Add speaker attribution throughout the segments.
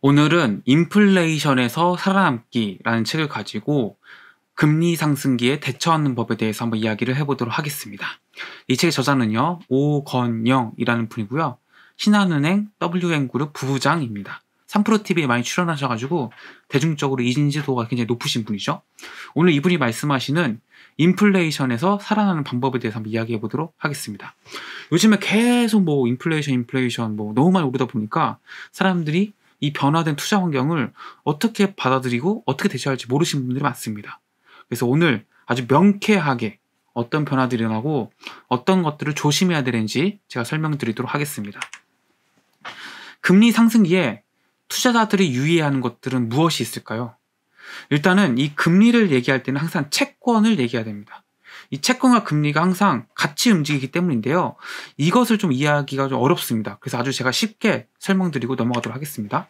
Speaker 1: 오늘은 인플레이션에서 살아남기라는 책을 가지고 금리 상승기에 대처하는 법에 대해서 한번 이야기를 해보도록 하겠습니다. 이 책의 저자는요, 오건영이라는 분이고요. 신한은행 WN그룹 부부장입니다. 3프로TV에 많이 출연하셔가지고 대중적으로 이진지도가 굉장히 높으신 분이죠. 오늘 이분이 말씀하시는 인플레이션에서 살아나는 방법에 대해서 한번 이야기해 보도록 하겠습니다. 요즘에 계속 뭐 인플레이션, 인플레이션 뭐 너무 많이 오르다 보니까 사람들이 이 변화된 투자 환경을 어떻게 받아들이고 어떻게 대처할지 모르시는 분들이 많습니다. 그래서 오늘 아주 명쾌하게 어떤 변화들이 일어나고 어떤 것들을 조심해야 되는지 제가 설명드리도록 하겠습니다. 금리 상승기에 투자자들이 유의해야 하는 것들은 무엇이 있을까요? 일단은 이 금리를 얘기할 때는 항상 채권을 얘기해야 됩니다. 이 채권과 금리가 항상 같이 움직이기 때문인데요. 이것을 좀 이해하기가 좀 어렵습니다. 그래서 아주 제가 쉽게 설명드리고 넘어가도록 하겠습니다.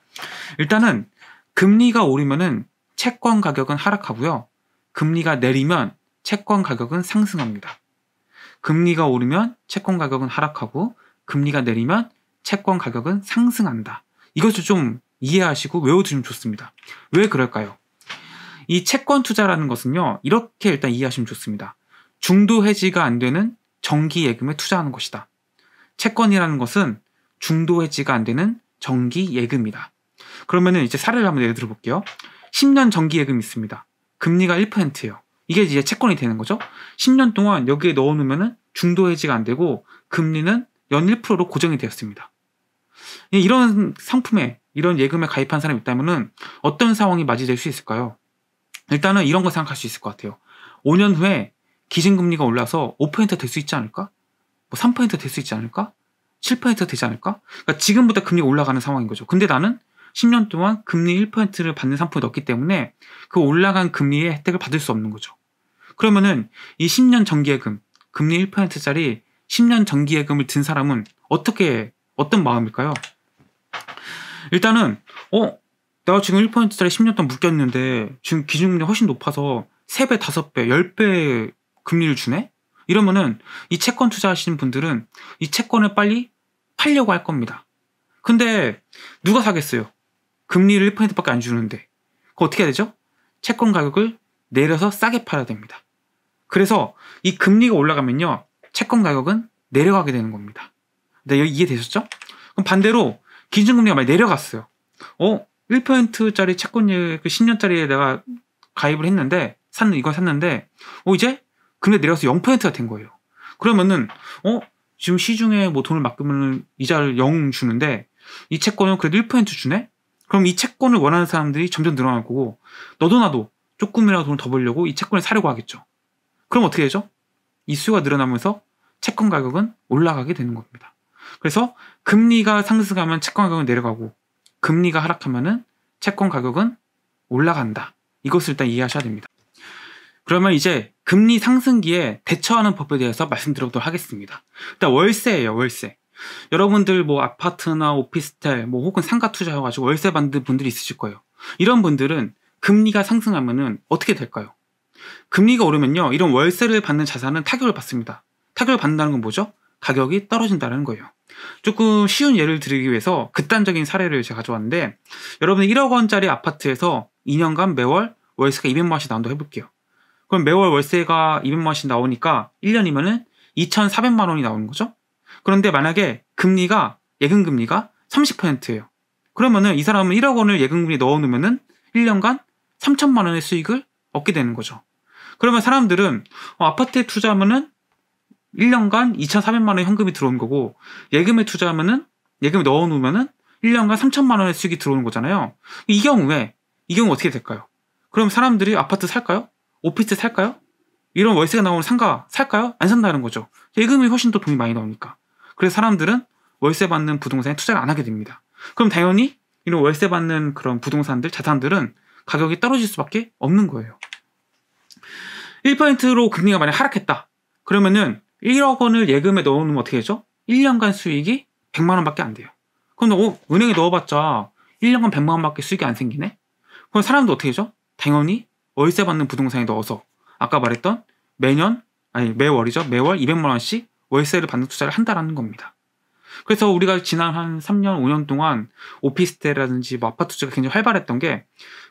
Speaker 1: 일단은 금리가 오르면은 채권 가격은 하락하고요. 금리가 내리면 채권 가격은 상승합니다. 금리가 오르면 채권 가격은 하락하고 금리가 내리면 채권 가격은 상승한다. 이것을 좀 이해하시고 외워두시면 좋습니다. 왜 그럴까요? 이 채권 투자라는 것은요, 이렇게 일단 이해하시면 좋습니다. 중도 해지가 안 되는 정기 예금에 투자하는 것이다. 채권이라는 것은 중도 해지가 안 되는 정기 예금이다. 그러면은 이제 사례를 한번 예를 들어 볼게요. 10년 정기 예금 이 있습니다. 금리가 1%예요. 이게 이제 채권이 되는 거죠. 10년 동안 여기에 넣어 놓으면은 중도 해지가 안 되고 금리는 연 1%로 고정이 되었습니다. 예, 이런 상품에 이런 예금에 가입한 사람이 있다면은 어떤 상황이 맞이될 수 있을까요? 일단은 이런 거 생각할 수 있을 것 같아요. 5년 후에 기준금리가 올라서 5%될 수 있지 않을까? 뭐 3%될 수 있지 않을까? 7% 되지 않을까? 그러니까 지금보다 금리가 올라가는 상황인 거죠. 근데 나는 10년 동안 금리 1%를 받는 상품이 넣기 때문에 그 올라간 금리의 혜택을 받을 수 없는 거죠. 그러면은 이 10년 정기예금, 금리 1%짜리 10년 정기예금을 든 사람은 어떻게, 어떤 마음일까요? 일단은, 어, 내가 지금 1%짜리 10년 동안 묶였는데 지금 기준금리 훨씬 높아서 3배, 5배, 10배 금리를 주네? 이러면은 이 채권 투자하시는 분들은 이 채권을 빨리 팔려고 할 겁니다. 근데 누가 사겠어요? 금리를 1%밖에 안 주는데. 그거 어떻게 해야 되죠? 채권 가격을 내려서 싸게 팔아야 됩니다. 그래서 이 금리가 올라가면요. 채권 가격은 내려가게 되는 겁니다. 네, 이해되셨죠? 그럼 반대로 기준금리가 많이 내려갔어요. 어? 1%짜리 채권, 10년짜리에다가 예, 그 가입을 했는데, 샀는, 이걸 샀는데, 어, 이제 근데 내려서 0%가 된 거예요. 그러면은 어 지금 시중에 뭐 돈을 맡기면 이자를 0 주는데 이 채권은 그래도 1% 주네? 그럼 이 채권을 원하는 사람들이 점점 늘어날 거고 너도 나도 조금이라도 돈을 더 벌려고 이 채권을 사려고 하겠죠. 그럼 어떻게 되죠? 이 수요가 늘어나면서 채권 가격은 올라가게 되는 겁니다. 그래서 금리가 상승하면 채권 가격은 내려가고 금리가 하락하면은 채권 가격은 올라간다. 이것을 일단 이해하셔야 됩니다. 그러면 이제 금리 상승기에 대처하는 법에 대해서 말씀드리도록 하겠습니다. 일단 월세예요, 월세. 여러분들 뭐 아파트나 오피스텔 뭐 혹은 상가 투자해가지고 월세 받는 분들이 있으실 거예요. 이런 분들은 금리가 상승하면은 어떻게 될까요? 금리가 오르면요, 이런 월세를 받는 자산은 타격을 받습니다. 타격을 받는다는 건 뭐죠? 가격이 떨어진다는 거예요. 조금 쉬운 예를 들기 위해서 극단적인 사례를 제가 가져왔는데 여러분 1억 원짜리 아파트에서 2년간 매월 월세가 200만 원씩 나온다고 해볼게요. 그럼 매월 월세가 200만 원씩 나오니까 1년이면은 2,400만 원이 나오는 거죠. 그런데 만약에 금리가 예금 금리가 30%예요. 그러면은 이 사람은 1억 원을 예금 금리 넣어 놓으면은 1년간 3천만 원의 수익을 얻게 되는 거죠. 그러면 사람들은 어, 아파트에 투자하면은 1년간 2,400만 원의 현금이 들어온 거고 예금에 투자하면은 예금에 넣어 놓으면은 1년간 3천만 원의 수익이 들어오는 거잖아요. 이 경우에 이 경우 어떻게 될까요? 그럼 사람들이 아파트 살까요? 오피스 살까요? 이런 월세가 나오는 상가 살까요? 안 산다는 거죠. 예금이 훨씬 더 돈이 많이 나오니까. 그래서 사람들은 월세 받는 부동산에 투자를 안 하게 됩니다. 그럼 당연히 이런 월세 받는 그런 부동산들, 자산들은 가격이 떨어질 수밖에 없는 거예요. 1%로 금리가 만약 하락했다. 그러면은 1억 원을 예금에 넣어놓으면 어떻게 되죠? 1년간 수익이 100만 원밖에 안 돼요. 그럼 어, 은행에 넣어봤자 1년간 100만 원밖에 수익이 안 생기네? 그럼 사람도 어떻게 되죠? 당연히 월세 받는 부동산에 넣어서 아까 말했던 매년 아니 매월이죠 매월 200만 원씩 월세를 받는 투자를 한다라는 겁니다. 그래서 우리가 지난 한 3년 5년 동안 오피스텔이라든지 뭐 아파트 투자가 굉장히 활발했던 게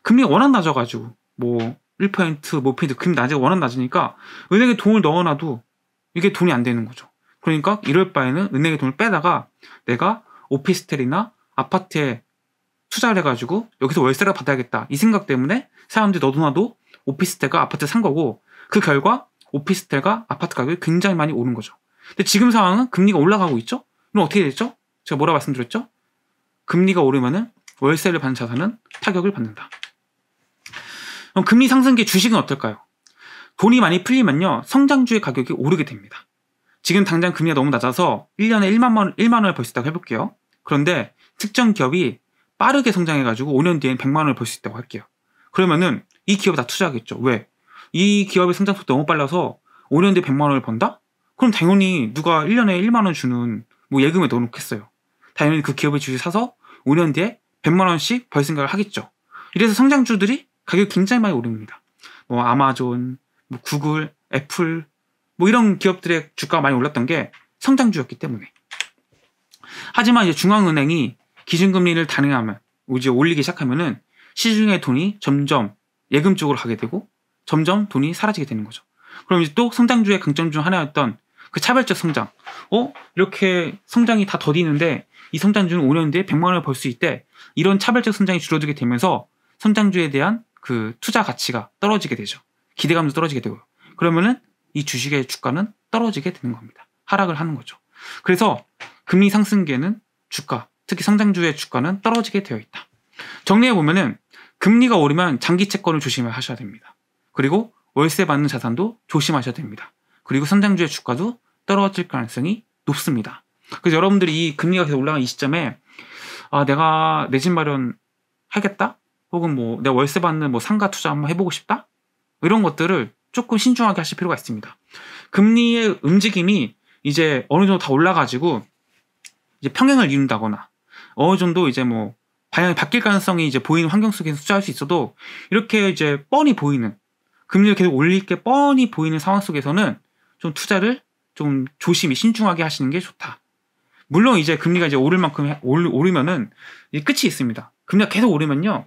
Speaker 1: 금리가 워낙 낮아가지고 뭐 1%, 트 5%, 트 금리 낮아 워낙 낮으니까 은행에 돈을 넣어놔도 이게 돈이 안 되는 거죠. 그러니까 이럴 바에는 은행에 돈을 빼다가 내가 오피스텔이나 아파트에 투자를 해가지고 여기서 월세를 받아야겠다 이 생각 때문에 사람들이 너도 나도 오피스텔과 아파트 산 거고 그 결과 오피스텔과 아파트 가격이 굉장히 많이 오른 거죠. 근데 지금 상황은 금리가 올라가고 있죠. 그럼 어떻게 됐죠? 제가 뭐라 말씀드렸죠? 금리가 오르면은 월세를 받는 자산은 타격을 받는다. 그럼 금리 상승기 주식은 어떨까요? 돈이 많이 풀리면요 성장주의 가격이 오르게 됩니다. 지금 당장 금리가 너무 낮아서 1년에 1만 원, 1만 벌수 있다고 해볼게요. 그런데 특정 기업이 빠르게 성장해가지고 5년 뒤엔 100만 원을 벌 수 있다고 할게요. 그러면은 이 기업에 다 투자하겠죠. 왜? 이 기업의 성장 속도 너무 빨라서 5년 뒤에 100만 원을 번다? 그럼 당연히 누가 1년에 1만 원 주는 뭐 예금에 넣어놓겠어요. 당연히 그 기업의 주식 사서 5년 뒤에 100만 원씩 벌 생각을 하겠죠. 이래서 성장주들이 가격이 굉장히 많이 오릅니다. 뭐 아마존, 뭐 구글, 애플 뭐 이런 기업들의 주가가 많이 올랐던 게 성장주였기 때문에. 하지만 이제 중앙은행이 기준금리를 단행하면 이제 올리기 시작하면은 시중에 돈이 점점 예금 쪽으로 가게 되고 점점 돈이 사라지게 되는 거죠. 그럼 이제 또 성장주의 강점 중 하나였던 그 차별적 성장. 어? 이렇게 성장이 다 더디는데 이 성장주는 5년 뒤에 100만 원을 벌 수 있대. 이런 차별적 성장이 줄어들게 되면서 성장주에 대한 그 투자 가치가 떨어지게 되죠. 기대감도 떨어지게 되고요. 그러면은 이 주식의 주가는 떨어지게 되는 겁니다. 하락을 하는 거죠. 그래서 금리 상승기에는 주가 특히 성장주의 주가는 떨어지게 되어 있다. 정리해 보면은 금리가 오르면 장기 채권을 조심을 하셔야 됩니다. 그리고 월세 받는 자산도 조심하셔야 됩니다. 그리고 성장주의 주가도 떨어질 가능성이 높습니다. 그래서 여러분들이 이 금리가 계속 올라간 이 시점에 아 내가 내 집 마련 하겠다 혹은 뭐내 월세 받는 뭐 상가 투자 한번 해보고 싶다 이런 것들을 조금 신중하게 하실 필요가 있습니다. 금리의 움직임이 이제 어느 정도 다 올라가지고 이제 평행을 이룬다거나 어느 정도 이제 뭐 방향이 바뀔 가능성이 이제 보이는 환경 속에서 투자할 수 있어도 이렇게 이제 뻔히 보이는 금리를 계속 올릴 게 뻔히 보이는 상황 속에서는 좀 투자를 좀 조심히 신중하게 하시는 게 좋다. 물론 이제 금리가 이제 오를 만큼 오르면은 끝이 있습니다. 금리가 계속 오르면요.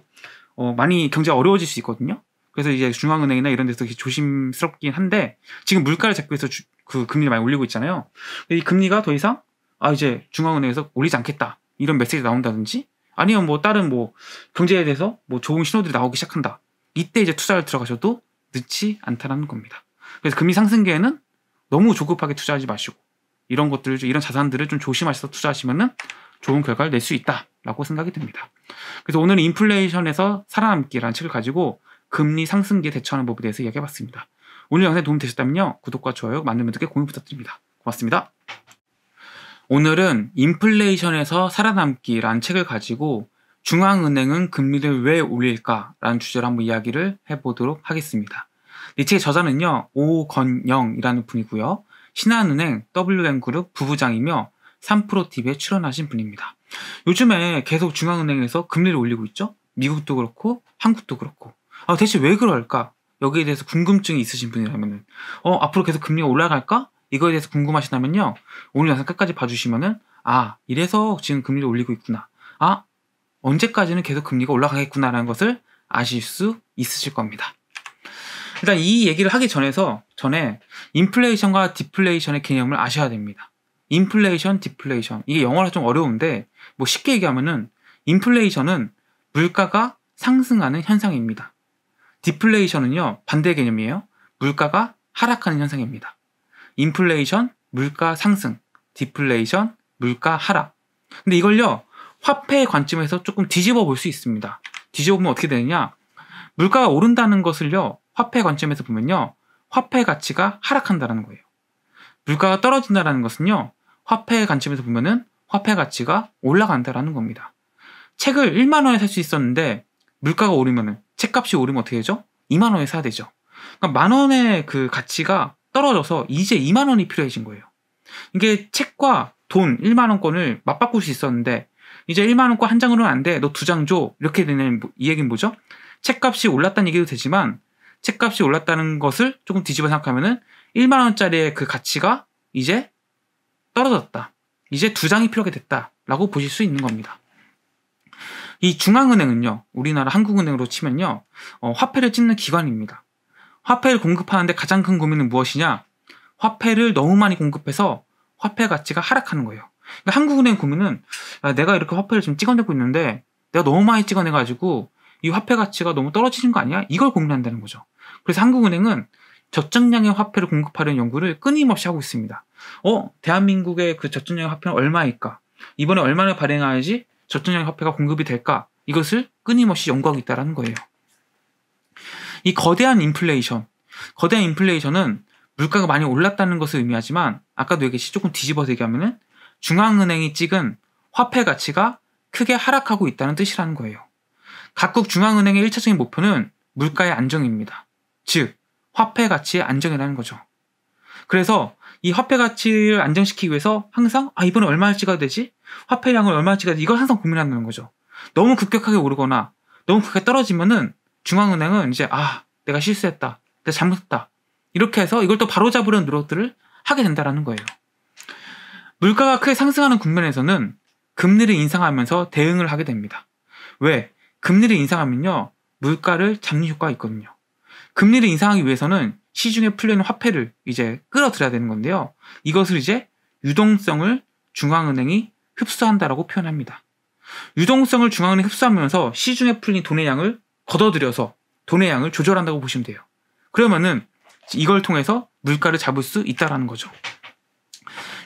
Speaker 1: 어, 많이 경제가 어려워질 수 있거든요. 그래서 이제 중앙은행이나 이런 데서 조심스럽긴 한데 지금 물가를 잡기 위해서 주, 그 금리를 많이 올리고 있잖아요. 이 금리가 더 이상 아 이제 중앙은행에서 올리지 않겠다. 이런 메시지 나온다든지 아니면 뭐 다른 뭐 경제에 대해서 뭐 좋은 신호들이 나오기 시작한다. 이때 이제 투자를 들어가셔도 늦지 않다라는 겁니다. 그래서 금리 상승기에는 너무 조급하게 투자하지 마시고 이런 것들을 이런 자산들을 좀 조심하셔서 투자하시면은 좋은 결과를 낼 수 있다라고 생각이 듭니다. 그래서 오늘은 인플레이션에서 살아남기라는 책을 가지고 금리 상승기에 대처하는 법에 대해서 이야기해봤습니다. 오늘 영상에 도움되셨다면요 구독과 좋아요 많은 분들께 공유 부탁드립니다. 고맙습니다. 오늘은 인플레이션에서 살아남기란 책을 가지고 중앙은행은 금리를 왜 올릴까라는 주제로 한번 이야기를 해보도록 하겠습니다. 이 책의 저자는요, 오건영이라는 분이고요. 신한은행 WM그룹 부부장이며 3프로TV에 출연하신 분입니다. 요즘에 계속 중앙은행에서 금리를 올리고 있죠? 미국도 그렇고, 한국도 그렇고. 아, 대체 왜 그럴까? 여기에 대해서 궁금증이 있으신 분이라면, 어, 앞으로 계속 금리가 올라갈까? 이거에 대해서 궁금하시다면요. 오늘 영상 끝까지 봐주시면은 아 이래서 지금 금리를 올리고 있구나. 아 언제까지는 계속 금리가 올라가겠구나라는 것을 아실 수 있으실 겁니다. 일단 이 얘기를 하기 전에서 전에 인플레이션과 디플레이션의 개념을 아셔야 됩니다. 인플레이션, 디플레이션 이게 영어로좀 어려운데 뭐 쉽게 얘기하면은 인플레이션은 물가가 상승하는 현상입니다. 디플레이션은요 반대 개념이에요. 물가가 하락하는 현상입니다. 인플레이션, 물가 상승, 디플레이션, 물가 하락. 근데 이걸요, 화폐의 관점에서 조금 뒤집어 볼 수 있습니다. 뒤집어 보면 어떻게 되느냐? 물가가 오른다는 것을요, 화폐 관점에서 보면요, 화폐 가치가 하락한다는 거예요. 물가가 떨어진다는 것은요, 화폐 의 관점에서 보면은 화폐 가치가 올라간다라는 겁니다. 책을 1만 원에 살 수 있었는데 물가가 오르면은 책값이 오르면 어떻게 되죠? 2만 원에 사야 되죠. 그러니까 만 원의 그 가치가 떨어져서 이제 2만 원이 필요해진 거예요. 이게 책과 돈 1만 원권을 맞바꿀 수 있었는데 이제 1만 원권 한 장으로는 안 돼. 너 두 장 줘. 이렇게 되는 뭐, 이 얘기는 뭐죠? 책값이 올랐다는 얘기도 되지만 책값이 올랐다는 것을 조금 뒤집어 생각하면은 1만 원짜리의 그 가치가 이제 떨어졌다. 이제 두 장이 필요하게 됐다라고 보실 수 있는 겁니다. 이 중앙은행은요, 우리나라 한국은행으로 치면요, 어, 화폐를 찍는 기관입니다. 화폐를 공급하는데 가장 큰 고민은 무엇이냐? 화폐를 너무 많이 공급해서 화폐 가치가 하락하는 거예요. 그러니까 한국은행 고민은 아, 내가 이렇게 화폐를 지금 찍어내고 있는데 내가 너무 많이 찍어내가지고 이 화폐 가치가 너무 떨어지는 거 아니야? 이걸 고민한다는 거죠. 그래서 한국은행은 적정량의 화폐를 공급하려는 연구를 끊임없이 하고 있습니다. 어? 대한민국의 그 적정량의 화폐는 얼마일까? 이번에 얼마나 발행해야지 적정량의 화폐가 공급이 될까? 이것을 끊임없이 연구하고 있다는 거예요. 이 거대한 인플레이션, 거대한 인플레이션은 물가가 많이 올랐다는 것을 의미하지만 아까도 얘기했듯이 조금 뒤집어서 얘기하면은 중앙은행이 찍은 화폐 가치가 크게 하락하고 있다는 뜻이라는 거예요. 각국 중앙은행의 1차적인 목표는 물가의 안정입니다. 즉, 화폐 가치의 안정이라는 거죠. 그래서 이 화폐 가치를 안정시키기 위해서 항상 아 이번에 얼마 할지가 되지? 화폐량을 얼마 할지가 되지? 이걸 항상 고민한다는 거죠. 너무 급격하게 오르거나 너무 급격하게 떨어지면은 중앙은행은 이제 아 내가 실수했다, 내가 잘못했다 이렇게 해서 이걸 또 바로잡으려는 노력들을 하게 된다라는 거예요. 물가가 크게 상승하는 국면에서는 금리를 인상하면서 대응을 하게 됩니다. 왜? 금리를 인상하면요 물가를 잡는 효과가 있거든요. 금리를 인상하기 위해서는 시중에 풀려있는 화폐를 이제 끌어들여야 되는 건데요. 이것을 이제 유동성을 중앙은행이 흡수한다라고 표현합니다. 유동성을 중앙은행이 흡수하면서 시중에 풀린 돈의 양을 걷어들여서 돈의 양을 조절한다고 보시면 돼요. 그러면은 이걸 통해서 물가를 잡을 수 있다라는 거죠.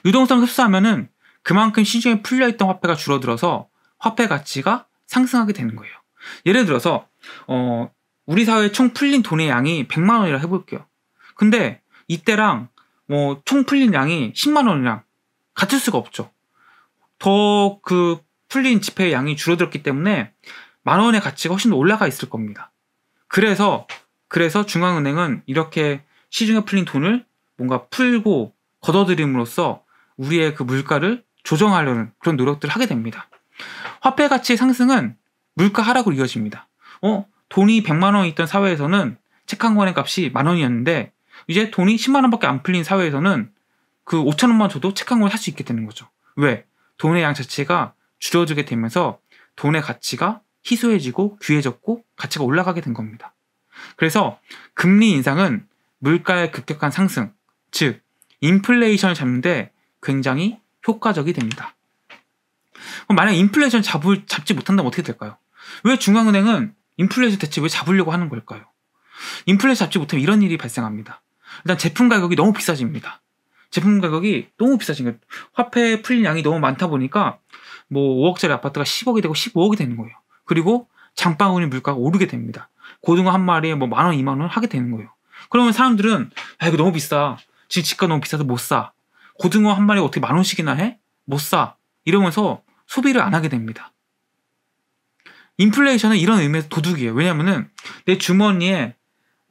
Speaker 1: 유동성 흡수하면은 그만큼 시중에 풀려있던 화폐가 줄어들어서 화폐 가치가 상승하게 되는 거예요. 예를 들어서 어, 우리 사회 총 풀린 돈의 양이 100만 원이라 해볼게요. 근데 이때랑 뭐 총 풀린 양이 10만 원이랑 같을 수가 없죠. 더 그 풀린 지폐의 양이 줄어들었기 때문에 만 원의 가치가 훨씬 더 올라가 있을 겁니다. 그래서 그래서 중앙은행은 이렇게 시중에 풀린 돈을 뭔가 풀고 걷어들임으로써 우리의 그 물가를 조정하려는 그런 노력들을 하게 됩니다. 화폐 가치의 상승은 물가 하락으로 이어집니다. 어? 돈이 100만 원 있던 사회에서는 책 한 권의 값이 만 원이었는데 이제 돈이 10만 원밖에 안 풀린 사회에서는 그 5천 원만 줘도 책 한권을살 수 있게 되는 거죠. 왜? 돈의 양 자체가 줄어들게 되면서 돈의 가치가 희소해지고 귀해졌고 가치가 올라가게 된 겁니다. 그래서 금리 인상은 물가의 급격한 상승, 즉 인플레이션을 잡는데 굉장히 효과적이 됩니다. 만약 인플레이션 잡을, 잡지 못한다면 어떻게 될까요? 왜 중앙은행은 인플레이션 대체 왜 잡으려고 하는 걸까요? 인플레이션 잡지 못하면 이런 일이 발생합니다. 일단 제품 가격이 너무 비싸집니다. 제품 가격이 너무 비싸진 거예요. 화폐 풀린 양이 너무 많다 보니까 뭐 5억짜리 아파트가 10억이 되고 15억이 되는 거예요. 그리고 장바구니 물가가 오르게 됩니다. 고등어 한 마리에 뭐 만 원, 이만 원 하게 되는 거예요. 그러면 사람들은 아 이거 너무 비싸. 지금 집값 너무 비싸서 못 사. 고등어 한 마리 어떻게 만 원씩이나 해? 못 사. 이러면서 소비를 안 하게 됩니다. 인플레이션은 이런 의미에서 도둑이에요. 왜냐면은 내 주머니에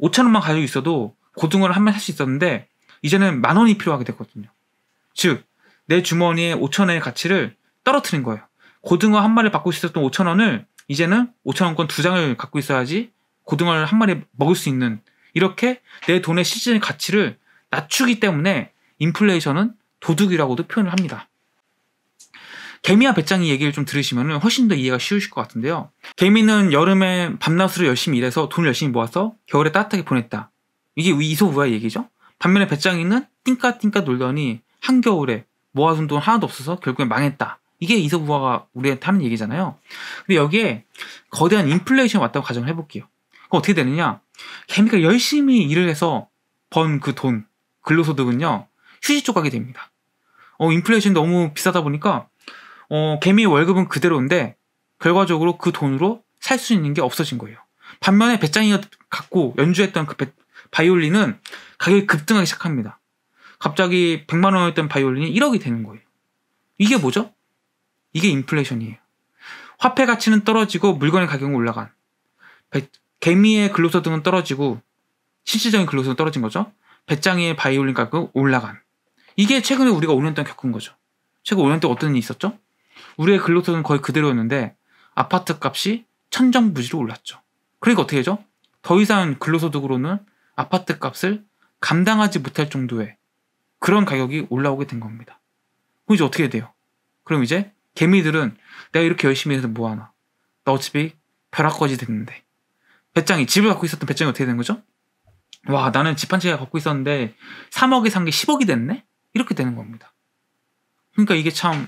Speaker 1: 5천 원만 가지고 있어도 고등어를 한 마리 살 수 있었는데 이제는 만 원이 필요하게 됐거든요. 즉, 내 주머니에 5천 원의 가치를 떨어뜨린 거예요. 고등어 한 마리 를 받고 있었던 5천 원을 이제는 5천 원권 두 장을 갖고 있어야지 고등어를 한 마리 먹을 수 있는 이렇게 내 돈의 시즌 가치를 낮추기 때문에 인플레이션은 도둑이라고도 표현을 합니다. 개미와 배짱이 얘기를 좀 들으시면 훨씬 더 이해가 쉬우실 것 같은데요. 개미는 여름에 밤낮으로 열심히 일해서 돈을 열심히 모아서 겨울에 따뜻하게 보냈다. 이게 이소우의 얘기죠. 반면에 배짱이는 띵까띵까 놀더니 한겨울에 모아둔 돈 하나도 없어서 결국엔 망했다. 이게 이소부화가 우리한테 하는 얘기잖아요. 근데 여기에 거대한 인플레이션이 왔다고 가정을 해볼게요. 그럼 어떻게 되느냐? 개미가 열심히 일을 해서 번 그 돈, 근로소득은요, 휴지 쪽가게 됩니다. 어, 인플레이션이 너무 비싸다 보니까, 어, 개미의 월급은 그대로인데, 결과적으로 그 돈으로 살 수 있는 게 없어진 거예요. 반면에 배짱이가 갖고 연주했던 그 배, 바이올린은 가격이 급등하기 시작합니다. 갑자기 100만 원이었던 바이올린이 1억이 되는 거예요. 이게 뭐죠? 이게 인플레이션이에요. 화폐 가치는 떨어지고 물건의 가격은 올라간. 개미의 근로소득은 떨어지고 실질적인 근로소득은 떨어진 거죠. 배짱이의 바이올린 가격은 올라간. 이게 최근에 우리가 5년 동안 겪은 거죠. 최근 5년 동안 어떤 일이 있었죠? 우리의 근로소득은 거의 그대로였는데 아파트 값이 천정부지로 올랐죠. 그러니까 어떻게 되죠? 더 이상 근로소득으로는 아파트 값을 감당하지 못할 정도의 그런 가격이 올라오게 된 겁니다. 그럼 이제 어떻게 돼요? 그럼 이제 개미들은 내가 이렇게 열심히 해서 뭐하나. 나 어차피 벼락거지 됐는데. 배짱이, 집을 갖고 있었던 배짱이 어떻게 된 거죠? 와, 나는 집 한 채 갖고 있었는데 3억에 산게 10억이 됐네? 이렇게 되는 겁니다. 그러니까 이게 참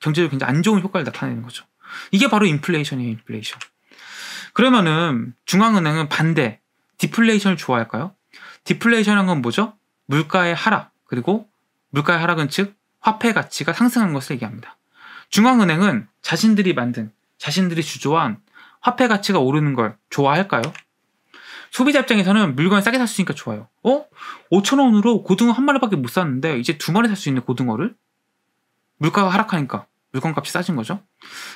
Speaker 1: 경제적으로 굉장히 안 좋은 효과를 나타내는 거죠. 이게 바로 인플레이션이에요, 인플레이션. 그러면은 중앙은행은 반대, 디플레이션을 좋아할까요? 디플레이션한 건 뭐죠? 물가의 하락, 그리고 물가의 하락은 즉 화폐 가치가 상승한 것을 얘기합니다. 중앙은행은 자신들이 만든, 자신들이 주조한 화폐 가치가 오르는 걸 좋아할까요? 소비자 입장에서는 물건 을 싸게 살 수 있으니까 좋아요. 어? 5천원으로 고등어 한 마리밖에 못 샀는데 이제 두 마리 살 수 있는 고등어를? 물가가 하락하니까 물건값이 싸진 거죠.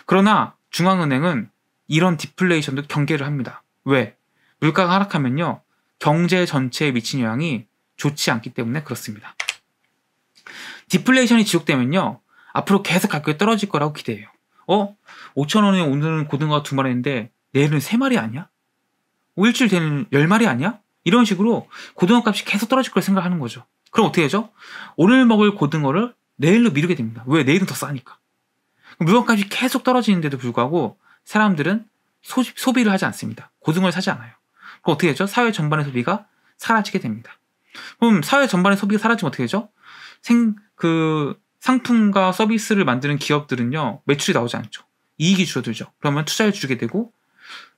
Speaker 1: 그러나 중앙은행은 이런 디플레이션도 경계를 합니다. 왜? 물가가 하락하면요. 경제 전체에 미친 영향이 좋지 않기 때문에 그렇습니다. 디플레이션이 지속되면요. 앞으로 계속 가격이 떨어질 거라고 기대해요. 어? 5천 원에 오늘은 고등어 두 마리인데 내일은 세 마리 아니야? 5, 일주일 되는 열 마리 아니야? 이런 식으로 고등어 값이 계속 떨어질 걸 생각하는 거죠. 그럼 어떻게 되죠? 오늘 먹을 고등어를 내일로 미루게 됩니다. 왜? 내일은 더 싸니까. 물건값이 계속 떨어지는데도 불구하고 사람들은 소, 소비를 하지 않습니다. 고등어를 사지 않아요. 그럼 어떻게 되죠? 사회 전반의 소비가 사라지게 됩니다. 그럼 사회 전반의 소비가 사라지면 어떻게 되죠? 생, 그, 상품과 서비스를 만드는 기업들은요, 매출이 나오지 않죠. 이익이 줄어들죠. 그러면 투자를 줄게 되고,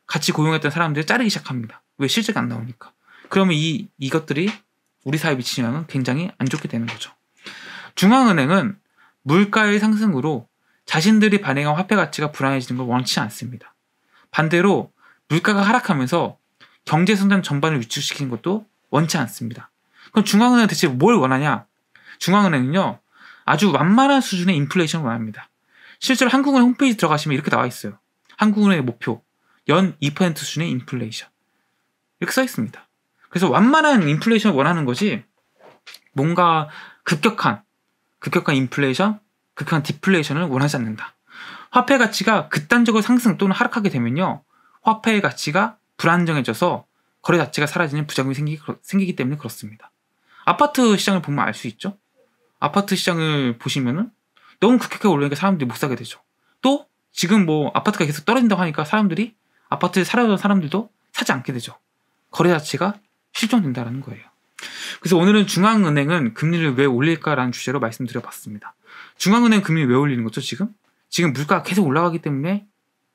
Speaker 1: 같이 고용했던 사람들이 자르기 시작합니다. 왜 실제가 안 나오니까. 그러면 이, 이것들이 우리 사회에 미치는 영향은 굉장히 안 좋게 되는 거죠. 중앙은행은 물가의 상승으로 자신들이 반행한 화폐 가치가 불안해지는 걸 원치 않습니다. 반대로 물가가 하락하면서 경제 성장 전반을 위축시키는 것도 원치 않습니다. 그럼 중앙은행 은 대체 뭘 원하냐? 중앙은행은요, 아주 완만한 수준의 인플레이션을 원합니다 실제로 한국은 홈페이지 들어가시면 이렇게 나와 있어요. 한국은행의 목표 연 2% 수준의 인플레이션 이렇게 써 있습니다. 그래서 완만한 인플레이션을 원하는 거지 뭔가 급격한 급격한 인플레이션, 급격한 디플레이션을 원하지 않는다. 화폐 가치가 극단적으로 상승 또는 하락하게 되면요. 화폐의 가치가 불안정해져서 거래 자체가 사라지는 부작용이 생기, 생기기 때문에 그렇습니다. 아파트 시장을 보면 알 수 있죠. 아파트 시장을 보시면은 너무 급격하게 올라니까 사람들이 못 사게 되죠. 또 지금 뭐 아파트가 계속 떨어진다고 하니까 사람들이 아파트에 살아던 사람들도 사지 않게 되죠. 거래 자체가 실종된다라는 거예요. 그래서 오늘은 중앙은행은 금리를 왜 올릴까라는 주제로 말씀드려봤습니다. 중앙은행 금리 왜 올리는 거죠 지금? 지금 물가가 계속 올라가기 때문에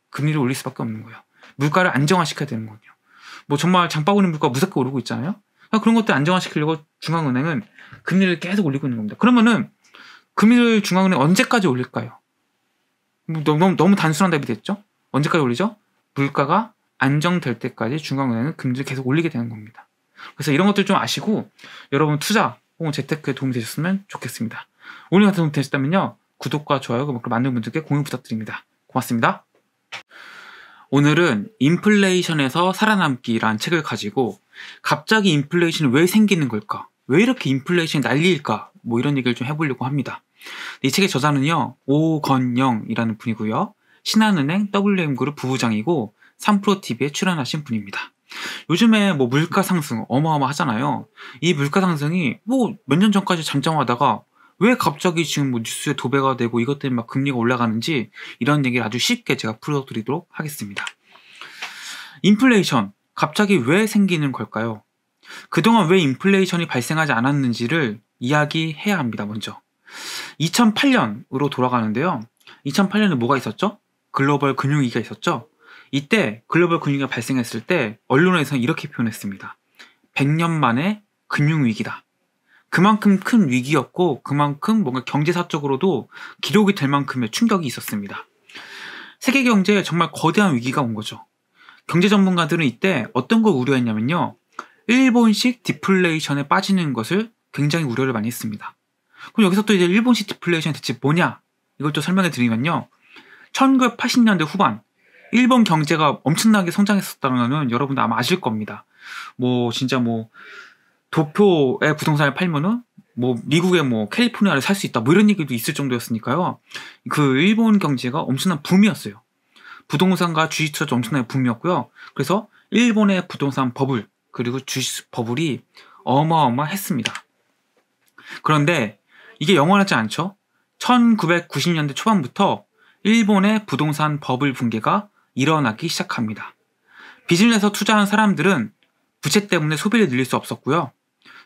Speaker 1: 금리를 올릴 수밖에 없는 거예요. 물가를 안정화시켜야 되는 거예요. 뭐 정말 장바구니 물가 무섭게 오르고 있잖아요. 그런 것들 안정화시키려고 중앙은행은 금리를 계속 올리고 있는 겁니다. 그러면은 금리를 중앙은행 언제까지 올릴까요? 뭐 너무, 너무 단순한 답이 됐죠? 언제까지 올리죠? 물가가 안정될 때까지 중앙은행은 금리를 계속 올리게 되는 겁니다. 그래서 이런 것들 좀 아시고 여러분 투자 혹은 재테크에 도움이 되셨으면 좋겠습니다. 오늘 같은 도움 되셨다면요. 구독과 좋아요 뭐 그리고 많은 분들께 공유 부탁드립니다. 고맙습니다. 오늘은 인플레이션에서 살아남기란 책을 가지고 갑자기 인플레이션이 왜 생기는 걸까? 왜 이렇게 인플레이션이 난리일까? 뭐 이런 얘기를 좀 해보려고 합니다. 이 책의 저자는요, 오건영이라는 분이고요. 신한은행 WM그룹 부부장이고, 3프로TV에 출연하신 분입니다. 요즘에 뭐 물가 상승 어마어마하잖아요. 이 물가 상승이 뭐 몇 년 전까지 잠잠하다가 왜 갑자기 지금 뭐 뉴스에 도배가 되고 이것 때문에 막 금리가 올라가는지 이런 얘기를 아주 쉽게 제가 풀어드리도록 하겠습니다. 인플레이션 갑자기 왜 생기는 걸까요? 그동안 왜 인플레이션이 발생하지 않았는지를 이야기해야 합니다, 먼저. 2008년으로 돌아가는데요. 2008년에 뭐가 있었죠? 글로벌 금융위기가 있었죠? 이때 글로벌 금융위기가 발생했을 때 언론에서는 이렇게 표현했습니다. 100년 만에 금융위기다. 그만큼 큰 위기였고 그만큼 뭔가 경제사적으로도 기록이 될 만큼의 충격이 있었습니다. 세계 경제에 정말 거대한 위기가 온 거죠. 경제 전문가들은 이때 어떤 걸 우려했냐면요. 일본식 디플레이션에 빠지는 것을 굉장히 우려를 많이 했습니다. 그럼 여기서 또 이제 일본식 디플레이션 대체 뭐냐? 이것도 설명해 드리면요. 1980년대 후반, 일본 경제가 엄청나게 성장했었다는 거는 여러분도 아마 아실 겁니다. 뭐, 진짜 뭐, 도쿄에 부동산을 팔면은 뭐미국에뭐 캘리포니아를 살 수 있다 뭐 이런 얘기도 있을 정도였으니까요. 그 일본 경제가 엄청난 붐이었어요. 부동산과 주식투도 엄청나게 붐이었고요. 그래서 일본의 부동산 버블 그리고 주식 버블이 어마어마했습니다. 그런데 이게 영원하지 않죠? 1990년대 초반부터 일본의 부동산 버블 붕괴가 일어나기 시작합니다. 빚을 내서 투자한 사람들은 부채 때문에 소비를 늘릴 수 없었고요.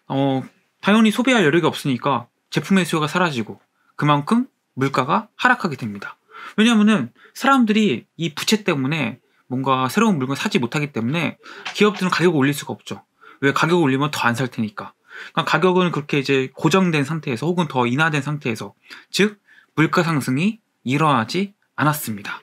Speaker 1: 어, 당연히 소비할 여력이 없으니까 제품의 수요가 사라지고 그만큼 물가가 하락하게 됩니다. 왜냐하면 사람들이 이 부채 때문에 뭔가 새로운 물건 사지 못하기 때문에 기업들은 가격을 올릴 수가 없죠. 왜 가격을 올리면 더 안 살 테니까. 그러니까 가격은 그렇게 이제 고정된 상태에서 혹은 더 인하된 상태에서 즉 물가 상승이 일어나지 않았습니다.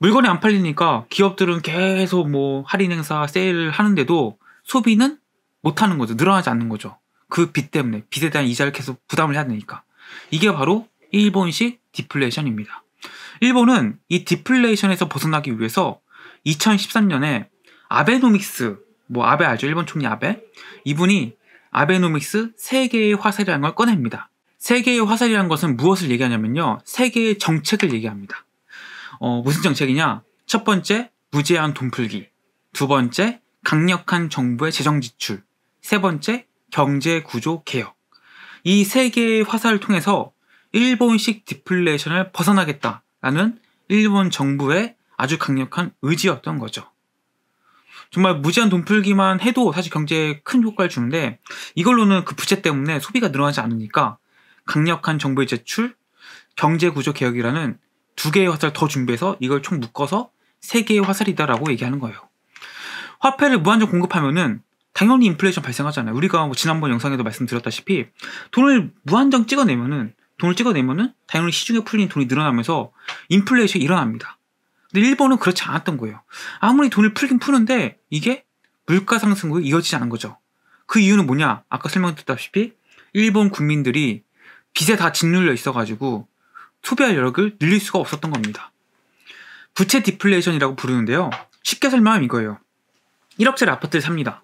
Speaker 1: 물건이 안 팔리니까 기업들은 계속 뭐 할인 행사 세일을 하는데도 소비는 못 하는 거죠. 늘어나지 않는 거죠. 그 빚 때문에 빚에 대한 이자를 계속 부담을 해야 되니까 이게 바로 일본식 디플레이션입니다. 일본은 이 디플레이션에서 벗어나기 위해서 2013년에 아베노믹스, 뭐 아베 알죠? 일본 총리 아베? 이분이 아베노믹스 세계의 화살이라는 걸 꺼냅니다. 세계의 화살이라는 것은 무엇을 얘기하냐면요. 세계의 정책을 얘기합니다. 어, 무슨 정책이냐? 첫 번째, 무제한 돈풀기. 두 번째, 강력한 정부의 재정 지출. 세 번째, 경제 구조 개혁. 이 세 개의 화살을 통해서 일본식 디플레이션을 벗어나겠다. 라는 일본 정부의 아주 강력한 의지였던 거죠. 정말 무제한 돈 풀기만 해도 사실 경제에 큰 효과를 주는데 이걸로는 그 부채 때문에 소비가 늘어나지 않으니까 강력한 정부의 제출, 경제 구조 개혁이라는 두 개의 화살 더 준비해서 이걸 총 묶어서 세 개의 화살이다라고 얘기하는 거예요. 화폐를 무한정 공급하면은 당연히 인플레이션 발생하잖아요. 우리가 뭐 지난번 영상에도 말씀드렸다시피 돈을 무한정 찍어내면은 돈을 찍어내면은 당연히 시중에 풀린 돈이 늘어나면서 인플레이션이 일어납니다. 근데 일본은 그렇지 않았던 거예요. 아무리 돈을 풀긴 푸는데 이게 물가 상승으로 이어지지 않은 거죠. 그 이유는 뭐냐? 아까 설명드렸다시피 일본 국민들이 빚에 다 짓눌려 있어가지고 소비할 여력을 늘릴 수가 없었던 겁니다. 부채 디플레이션이라고 부르는데요. 쉽게 설명하면 이거예요. 1억짜리 아파트를 삽니다.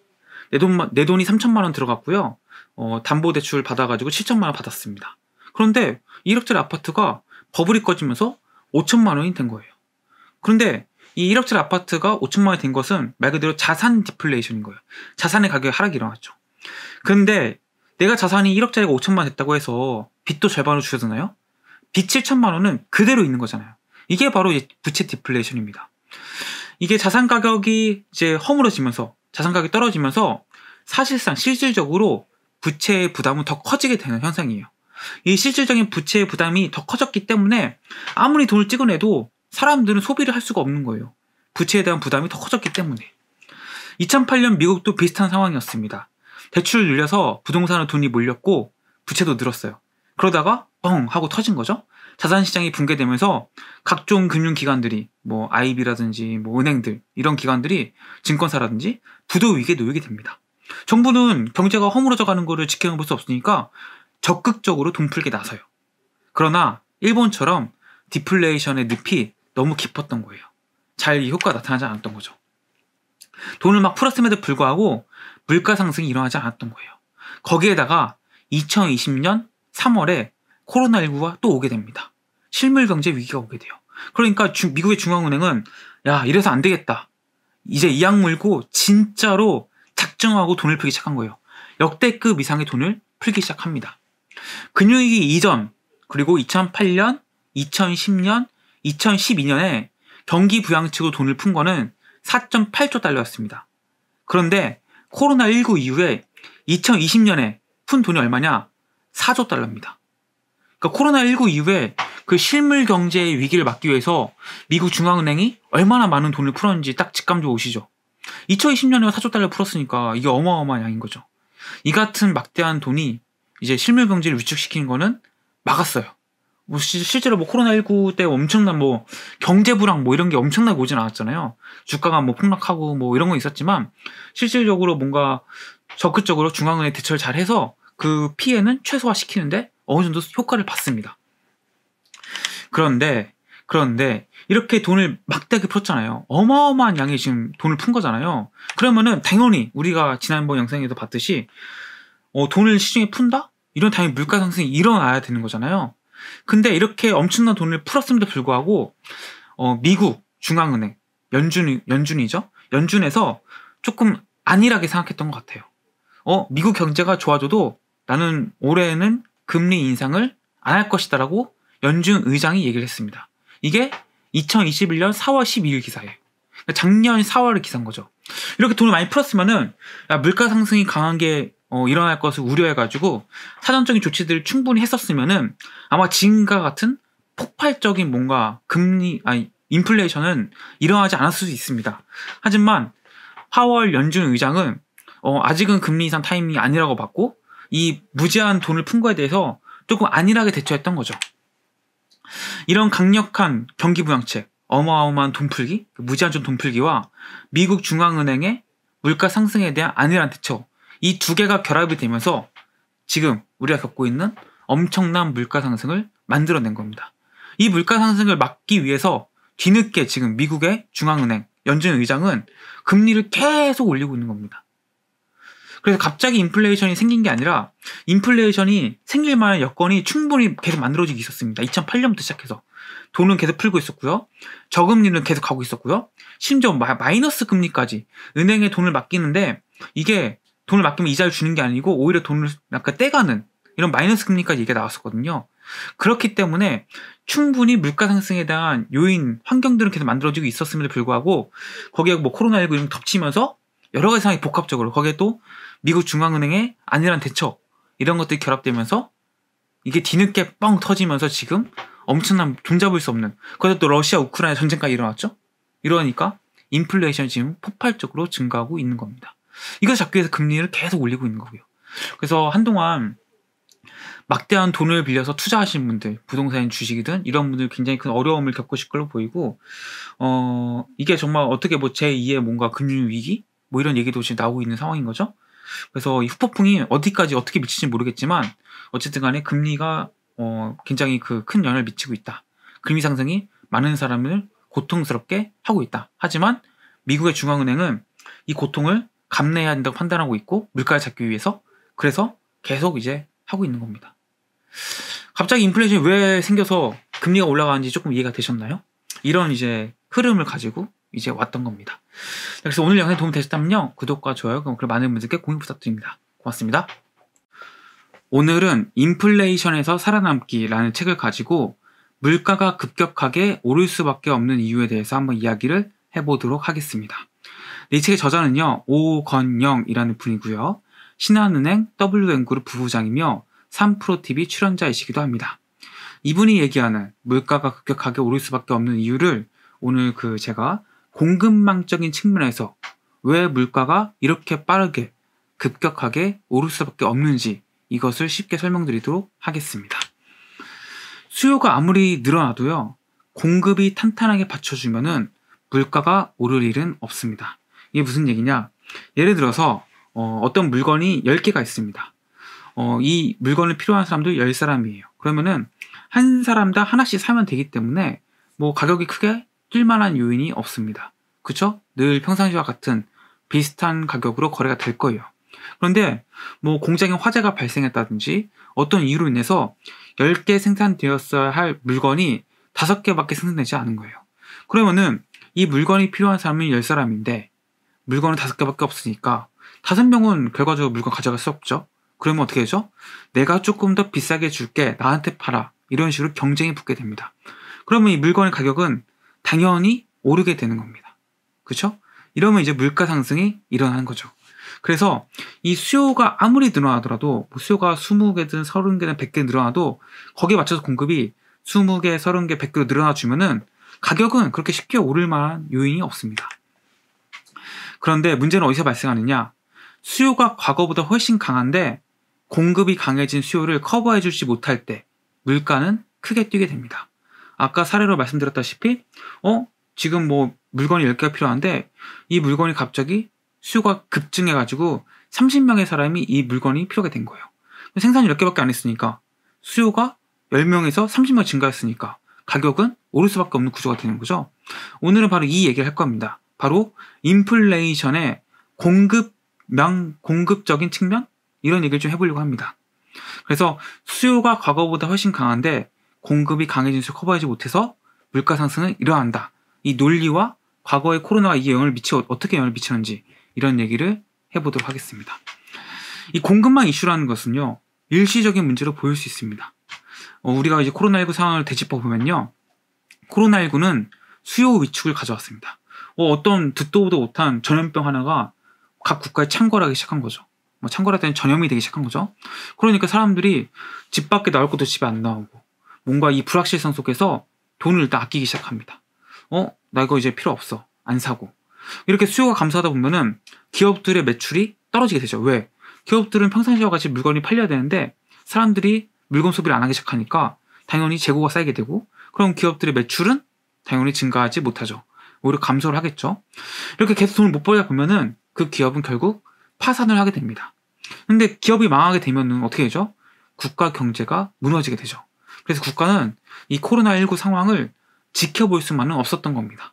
Speaker 1: 내, 돈, 내 돈이 3천만 원 들어갔고요. 어, 담보대출 받아가지고 7천만 원 받았습니다. 그런데 1억짜리 아파트가 버블이 꺼지면서 5천만 원이 된 거예요. 그런데 이 1억짜리 아파트가 5천만 원이 된 것은 말 그대로 자산 디플레이션인 거예요. 자산의 가격이 하락이 일어났죠. 근데 내가 자산이 1억짜리가 5천만 원 됐다고 해서 빚도 절반으로 줄어드나요? 빚 7천만 원은 그대로 있는 거잖아요. 이게 바로 부채 디플레이션입니다. 이게 자산 가격이 이제 허물어지면서 자산 가격이 떨어지면서 사실상 실질적으로 부채의 부담은 더 커지게 되는 현상이에요. 이 실질적인 부채의 부담이 더 커졌기 때문에 아무리 돈을 찍어내도 사람들은 소비를 할 수가 없는 거예요. 부채에 대한 부담이 더 커졌기 때문에. 2008년 미국도 비슷한 상황이었습니다. 대출을 늘려서 부동산으로 돈이 몰렸고 부채도 늘었어요. 그러다가 뻥 하고 터진 거죠. 자산 시장이 붕괴되면서 각종 금융기관들이 뭐 IB라든지 뭐 은행들 이런 기관들이 증권사라든지 부도 위기에 놓이게 됩니다. 정부는 경제가 허물어져 가는 것을 지켜볼 수 없으니까 적극적으로 돈풀게 나서요. 그러나 일본처럼 디플레이션의 늪이 너무 깊었던 거예요. 잘 효과가 나타나지 않았던 거죠. 돈을 막 풀었음에도 불구하고 물가 상승이 일어나지 않았던 거예요. 거기에다가 2020년 3월에 코로나19가 또 오게 됩니다. 실물 경제 위기가 오게 돼요. 그러니까 주, 미국의 중앙은행은 야 이래서 안 되겠다. 이제 이약 물고 진짜로 작정하고 돈을 풀기 시작한 거예요. 역대급 이상의 돈을 풀기 시작합니다. 금융위기 이전 그리고 2008년, 2010년, 2012년에 경기 부양치로 돈을 푼 거는 4.8조 달러였습니다. 그런데 코로나19 이후에 2020년에 푼 돈이 얼마냐? 4조 달러입니다. 그러니까 코로나19 이후에 그 실물 경제의 위기를 막기 위해서 미국 중앙은행이 얼마나 많은 돈을 풀었는지 딱 직감적으로 오시죠. 2020년에 4조 달러 풀었으니까 이게 어마어마한 양인 거죠. 이 같은 막대한 돈이 이제 실물 경제를 위축시키는 거는 막았어요. 뭐 시, 실제로 뭐 코로나19 때 엄청난 뭐 경제 불황 뭐 이런 게 엄청나게 오진 않았잖아요. 주가가 뭐 폭락하고 뭐 이런 거 있었지만 실질적으로 뭔가 적극적으로 중앙은행 대처를 잘 해서 그 피해는 최소화시키는데 어느 정도 효과를 봤습니다. 그런데 그런데 이렇게 돈을 막대하게 풀었잖아요. 어마어마한 양의 지금 돈을 푼 거잖아요. 그러면은 당연히 우리가 지난번 영상에도 봤듯이 어, 돈을 시중에 푼다? 이런 당연히 물가 상승이 일어나야 되는 거잖아요. 근데 이렇게 엄청난 돈을 풀었음에도 불구하고 어, 미국 중앙은행 연준 연준이죠. 연준에서 조금 안일하게 생각했던 것 같아요. 어, 미국 경제가 좋아져도 나는 올해는 금리 인상을 안 할 것이다라고 연준 의장이 얘기를 했습니다. 이게 2021년 4월 12일 기사에 작년 4월에 기사인 거죠. 이렇게 돈을 많이 풀었으면은 야, 물가 상승이 강한 게 어, 일어날 것을 우려해가지고 사전적인 조치들을 충분히 했었으면은 아마 지금과 같은 폭발적인 뭔가 금리, 아니, 인플레이션은 일어나지 않았을 수 있습니다. 하지만 파월 연준 의장은 어, 아직은 금리 이상 타이밍이 아니라고 봤고 이 무제한 돈을 푼 거에 대해서 조금 안일하게 대처했던 거죠. 이런 강력한 경기 부양책, 어마어마한 돈풀기, 그 무제한 돈풀기와 미국 중앙은행의 물가 상승에 대한 안일한 대처 이두 개가 결합이 되면서 지금 우리가 겪고 있는 엄청난 물가 상승을 만들어낸 겁니다. 이 물가 상승을 막기 위해서 뒤늦게 지금 미국의 중앙은행 연준 의장은 금리를 계속 올리고 있는 겁니다. 그래서 갑자기 인플레이션이 생긴 게 아니라 인플레이션이 생길 만한 여건이 충분히 계속 만들어지고 있었습니다. 2008년부터 시작해서 돈은 계속 풀고 있었고요. 저금리는 계속 가고 있었고요. 심지어 마이너스 금리까지 은행에 돈을 맡기는데 이게 돈을 맡기면 이자를 주는 게 아니고 오히려 돈을 약간 떼가는 이런 마이너스 금리까지 얘기가 나왔었거든요. 그렇기 때문에 충분히 물가 상승에 대한 요인, 환경들은 계속 만들어지고 있었음에도 불구하고 거기에 뭐 코로나19 이런 덮치면서 여러 가지 상황이 복합적으로 거기에 또 미국 중앙은행의 안일한 대처 이런 것들이 결합되면서 이게 뒤늦게 뻥 터지면서 지금 엄청난 종잡을 수 없는 그래서 또 러시아 우크라이나 전쟁까지 일어났죠. 이러니까 인플레이션 지금 폭발적으로 증가하고 있는 겁니다. 이걸 잡기 위해서 금리를 계속 올리고 있는 거고요. 그래서 한동안 막대한 돈을 빌려서 투자하신 분들, 부동산 주식이든 이런 분들 굉장히 큰 어려움을 겪으실 걸로 보이고, 어, 이게 정말 어떻게 뭐 제2의 뭔가 금융위기? 뭐 이런 얘기도 지금 나오고 있는 상황인 거죠. 그래서 이 후폭풍이 어디까지 어떻게 미칠지 모르겠지만, 어쨌든 간에 금리가 어, 굉장히 그 큰연을 미치고 있다. 금리 상승이 많은 사람을 고통스럽게 하고 있다. 하지만 미국의 중앙은행은 이 고통을 감내해야 한다고 판단하고 있고 물가를 잡기 위해서 그래서 계속 이제 하고 있는 겁니다. 갑자기 인플레이션이 왜 생겨서 금리가 올라가는지 조금 이해가 되셨나요? 이런 이제 흐름을 가지고 이제 왔던 겁니다. 그래서 오늘 영상이 도움이 되셨다면요. 구독과 좋아요, 그리고 많은 분들께 공유 부탁드립니다. 고맙습니다. 오늘은 인플레이션에서 살아남기라는 책을 가지고 물가가 급격하게 오를 수밖에 없는 이유에 대해서 한번 이야기를 해보도록 하겠습니다. 이 책의 저자는요, 오건영이라는 분이고요. 신한은행 WN그룹 부부장이며 3프로TV 출연자이시기도 합니다. 이분이 얘기하는 물가가 급격하게 오를 수밖에 없는 이유를 오늘 그 제가 공급망적인 측면에서 왜 물가가 이렇게 빠르게 급격하게 오를 수밖에 없는지 이것을 쉽게 설명드리도록 하겠습니다. 수요가 아무리 늘어나도요, 공급이 탄탄하게 받쳐주면은 물가가 오를 일은 없습니다. 이게 무슨 얘기냐? 예를 들어서 어, 떤 물건이 10개가 있습니다. 어, 이 물건을 필요한 사람도 10사람이에요. 그러면은 한 사람당 하나씩 사면 되기 때문에 뭐 가격이 크게 뛸 만한 요인이 없습니다. 그쵸? 늘 평상시와 같은 비슷한 가격으로 거래가 될 거예요. 그런데 뭐 공장에 화재가 발생했다든지 어떤 이유로 인해서 10개 생산되었어야 할 물건이 5개밖에 생산되지 않은 거예요. 그러면은 이 물건이 필요한 사람은 10사람인데 물건은 다섯 개밖에 없으니까 다섯 명은 결과적으로 물건 가져갈 수 없죠. 그러면 어떻게 되죠? 내가 조금 더 비싸게 줄게 나한테 팔아 이런 식으로 경쟁이 붙게 됩니다. 그러면 이 물건의 가격은 당연히 오르게 되는 겁니다. 그렇죠? 이러면 이제 물가 상승이 일어나는 거죠. 그래서 이 수요가 아무리 늘어나더라도 뭐 수요가 20개든 30개든 100개 늘어나도 거기에 맞춰서 공급이 20개, 30개, 100개로 늘어나 주면은 가격은 그렇게 쉽게 오를 만한 요인이 없습니다. 그런데 문제는 어디서 발생하느냐? 수요가 과거보다 훨씬 강한데 공급이 강해진 수요를 커버해주지 못할 때 물가는 크게 뛰게 됩니다. 아까 사례로 말씀드렸다시피, 어? 지금 뭐 물건이 10개가 필요한데 이 물건이 갑자기 수요가 급증해가지고 30명의 사람이 이 물건이 필요하게 된 거예요. 생산이 10개밖에 안 했으니까 수요가 10명에서 30명 증가했으니까 가격은 오를 수밖에 없는 구조가 되는 거죠. 오늘은 바로 이 얘기를 할 겁니다. 바로 인플레이션의 공급명, 공급적인 측면? 이런 얘기를 좀 해보려고 합니다. 그래서 수요가 과거보다 훨씬 강한데 공급이 강해진 수 커버하지 못해서 물가 상승은 일어난다이 논리와 과거의 코로나가 이게 영향을 미치 어떻게 영향을 미치는지 이런 얘기를 해보도록 하겠습니다. 이 공급망 이슈라는 것은요 일시적인 문제로 보일 수 있습니다. 어, 우리가 이제 코로나19 상황을 되짚어 보면요 코로나19는 수요 위축을 가져왔습니다. 뭐 어떤 듣도 보도 못한 전염병 하나가 각 국가에 창궐하기 시작한 거죠. 뭐창궐할 때는 전염이 되기 시작한 거죠. 그러니까 사람들이 집 밖에 나올 것도 집에 안 나오고 뭔가 이 불확실성 속에서 돈을 일단 아끼기 시작합니다. 어? 나 이거 이제 필요 없어. 안 사고. 이렇게 수요가 감소하다 보면은 기업들의 매출이 떨어지게 되죠. 왜? 기업들은 평상시와 같이 물건이 팔려야 되는데 사람들이 물건 소비를 안 하기 시작하니까 당연히 재고가 쌓이게 되고 그럼 기업들의 매출은 당연히 증가하지 못하죠. 오히려 감소를 하겠죠. 이렇게 계속 돈을 못 벌다 보면은 그 기업은 결국 파산을 하게 됩니다. 근데 기업이 망하게 되면은 어떻게 되죠? 국가 경제가 무너지게 되죠. 그래서 국가는 이 코로나19 상황을 지켜볼 수만은 없었던 겁니다.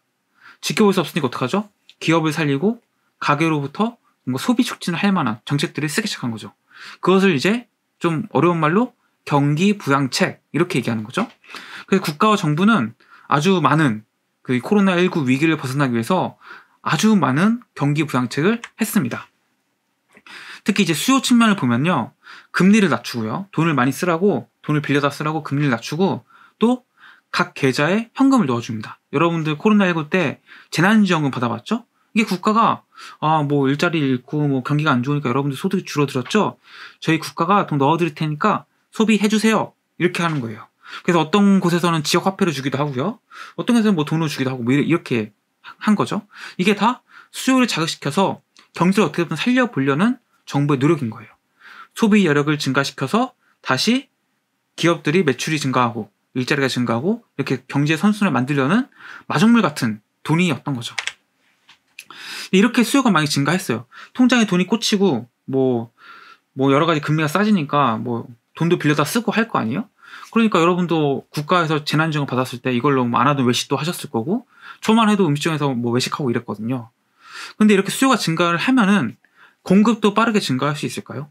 Speaker 1: 지켜볼 수 없으니까 어떡하죠? 기업을 살리고 가게로부터 뭔가 소비 촉진을 할 만한 정책들을 쓰기 시작한 거죠. 그것을 이제 좀 어려운 말로 경기 부양책 이렇게 얘기하는 거죠. 그래서 국가와 정부는 아주 많은 그 코로나19 위기를 벗어나기 위해서 아주 많은 경기 부양책을 했습니다. 특히 이제 수요 측면을 보면요. 금리를 낮추고요. 돈을 많이 쓰라고 돈을 빌려다 쓰라고 금리를 낮추고 또 각 계좌에 현금을 넣어줍니다. 여러분들 코로나19 때 재난지원금 받아봤죠? 이게 국가가 아뭐 일자리 잃고 뭐 경기가 안 좋으니까 여러분들 소득이 줄어들었죠? 저희 국가가 돈 넣어드릴 테니까 소비해주세요. 이렇게 하는 거예요. 그래서 어떤 곳에서는 지역 화폐를 주기도 하고요. 어떤 곳에서는 뭐 돈으로 주기도 하고 뭐 이렇게 한 거죠. 이게 다 수요를 자극시켜서 경제를 어떻게 든 살려보려는 정부의 노력인 거예요. 소비 여력을 증가시켜서 다시 기업들이 매출이 증가하고 일자리가 증가하고 이렇게 경제 선순환을 만들려는 마중물 같은 돈이었던 거죠. 이렇게 수요가 많이 증가했어요. 통장에 돈이 꽂히고 뭐, 뭐 여러 가지 금리가 싸지니까 뭐 돈도 빌려다 쓰고 할 거 아니에요? 그러니까 여러분도 국가에서 재난지원금 받았을 때 이걸로 뭐안 하던 외식도 하셨을 거고 초만 해도 음식점에서 뭐 외식하고 이랬거든요. 근데 이렇게 수요가 증가를 하면은 공급도 빠르게 증가할 수 있을까요?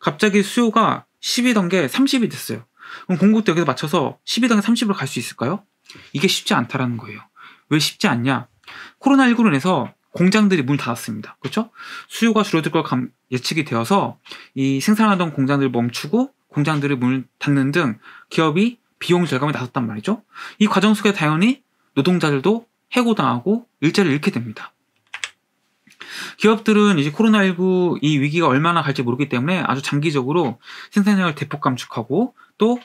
Speaker 1: 갑자기 수요가 12단계 30이 됐어요. 그럼 공급도 여기서 맞춰서 12단계 30으로 갈 수 있을까요? 이게 쉽지 않다라는 거예요. 왜 쉽지 않냐? 코로나19로 인해서 공장들이 문을 닫았습니다. 그렇죠? 수요가 줄어들 걸 예측이 되어서 이 생산하던 공장들 멈추고 공장들을 문을 닫는 등 기업이 비용 절감에 나섰단 말이죠. 이 과정 속에 당연히 노동자들도 해고당하고 일자를 잃게 됩니다. 기업들은 이제 코로나19 이 위기가 얼마나 갈지 모르기 때문에 아주 장기적으로 생산량을 대폭 감축하고 또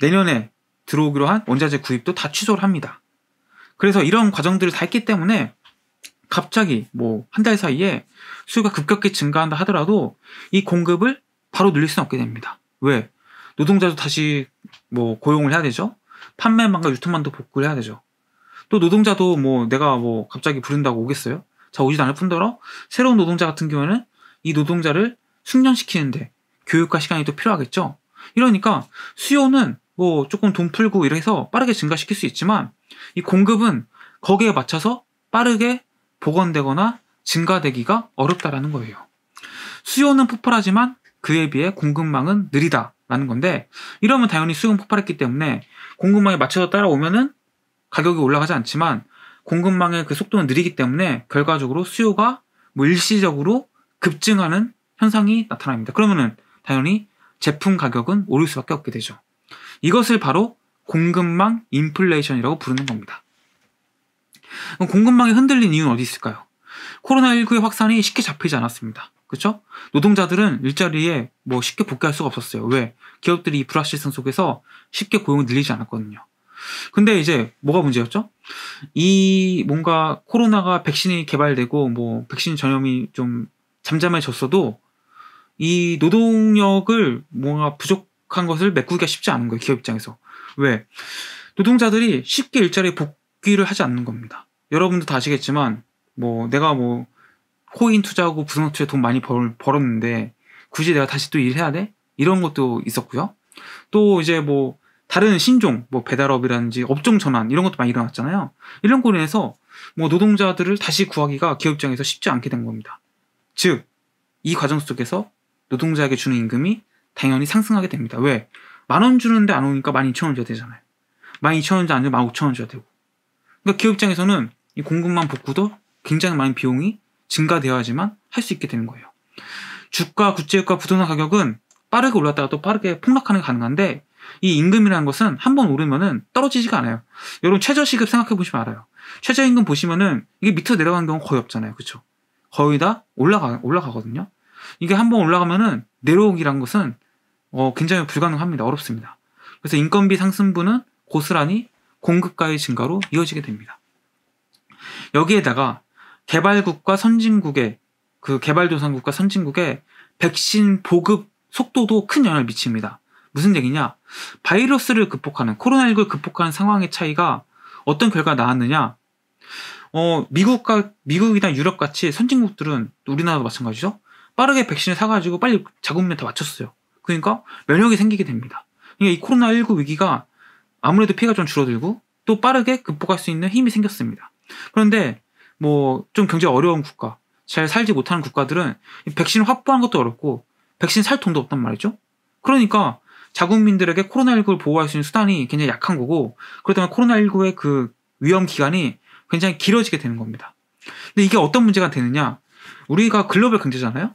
Speaker 1: 내년에 들어오기로 한 원자재 구입도 다 취소를 합니다. 그래서 이런 과정들을 다 했기 때문에 갑자기 뭐 한 달 사이에 수요가 급격히 증가한다 하더라도 이 공급을 바로 늘릴 수는 없게 됩니다. 왜? 노동자도 다시 뭐 고용을 해야 되죠. 판매망과 유통망도 복구를 해야 되죠. 또 노동자도 뭐 내가 뭐 갑자기 부른다고 오겠어요? 자 오지도 않을 뿐더러 새로운 노동자 같은 경우에는 이 노동자를 숙련시키는데 교육과 시간이 또 필요하겠죠. 이러니까 수요는 뭐 조금 돈 풀고 이래서 빠르게 증가시킬 수 있지만 이 공급은 거기에 맞춰서 빠르게 복원되거나 증가되기가 어렵다라는 거예요. 수요는 폭발하지만 그에 비해 공급망은 느리다라는 건데 이러면 당연히 수요는 폭발했기 때문에 공급망에 맞춰서 따라오면은 가격이 올라가지 않지만 공급망의 그 속도는 느리기 때문에 결과적으로 수요가 뭐 일시적으로 급증하는 현상이 나타납니다. 그러면은 당연히 제품 가격은 오를 수밖에 없게 되죠. 이것을 바로 공급망 인플레이션이라고 부르는 겁니다. 공급망이 흔들린 이유는 어디 있을까요? 코로나19의 확산이 쉽게 잡히지 않았습니다. 그렇죠? 노동자들은 일자리에 뭐 쉽게 복귀할 수가 없었어요. 왜? 기업들이 이 불확실성 속에서 쉽게 고용을 늘리지 않았거든요. 근데 이제 뭐가 문제였죠? 이 뭔가 코로나가 백신이 개발되고 뭐 백신 전염이 좀 잠잠해졌어도 이 노동력을 뭔가 부족한 것을 메꾸기가 쉽지 않은 거예요. 기업 입장에서. 왜? 노동자들이 쉽게 일자리에 복귀를 하지 않는 겁니다. 여러분도 다 아시겠지만 뭐 내가 뭐 코인 투자하고 부동산 투자 돈 많이 벌, 벌었는데 굳이 내가 다시 또 일해야 돼? 이런 것도 있었고요. 또 이제 뭐 다른 신종, 뭐 배달업이라든지 업종 전환 이런 것도 많이 일어났잖아요. 이런 거로 인해서 뭐 노동자들을 다시 구하기가 기업 장에서 쉽지 않게 된 겁니다. 즉, 이 과정 속에서 노동자에게 주는 임금이 당연히 상승하게 됩니다. 왜? 만 원 주는데 안 오니까 만 이천 원 줘야 되잖아요. 만 이천 원도 안 되고 만 오천 원 줘야 되고. 그러니까 기업 장에서는이 공급만 복구도 굉장히 많은 비용이 증가되어야지만 할 수 있게 되는 거예요. 주가, 국제유가, 부동산 가격은 빠르게 올랐다가 또 빠르게 폭락하는 게 가능한데 이 임금이라는 것은 한번 오르면은 떨어지지가 않아요. 여러분 최저시급 생각해 보시면 알아요. 최저임금 보시면은 이게 밑으로 내려간 경우 는 거의 없잖아요. 그쵸 거의 다 올라가 올라가거든요. 이게 한번 올라가면은 내려오기란 것은 어, 굉장히 불가능합니다. 어렵습니다. 그래서 인건비 상승분은 고스란히 공급가의 증가로 이어지게 됩니다. 여기에다가 개발국과 선진국의 그 개발도상국과 선진국의 백신 보급 속도도 큰 영향을 미칩니다. 무슨 얘기냐? 바이러스를 극복하는 코로나19를 극복하는 상황의 차이가 어떤 결과 나왔느냐? 어, 미국과 미국이나 유럽 같이 선진국들은 우리나라도 마찬가지죠. 빠르게 백신을 사가지고 빨리 자국민 다 맞췄어요. 그러니까 면역이 생기게 됩니다. 그러니까 이 코로나19 위기가 아무래도 피해가 좀 줄어들고 또 빠르게 극복할 수 있는 힘이 생겼습니다. 그런데 뭐좀 경제 어려운 국가, 잘 살지 못하는 국가들은 백신 을 확보하는 것도 어렵고 백신 살 돈도 없단 말이죠. 그러니까 자국민들에게 코로나19를 보호할 수 있는 수단이 굉장히 약한 거고 그렇다면 코로나19의 그 위험 기간이 굉장히 길어지게 되는 겁니다. 근데 이게 어떤 문제가 되느냐? 우리가 글로벌 경제잖아요.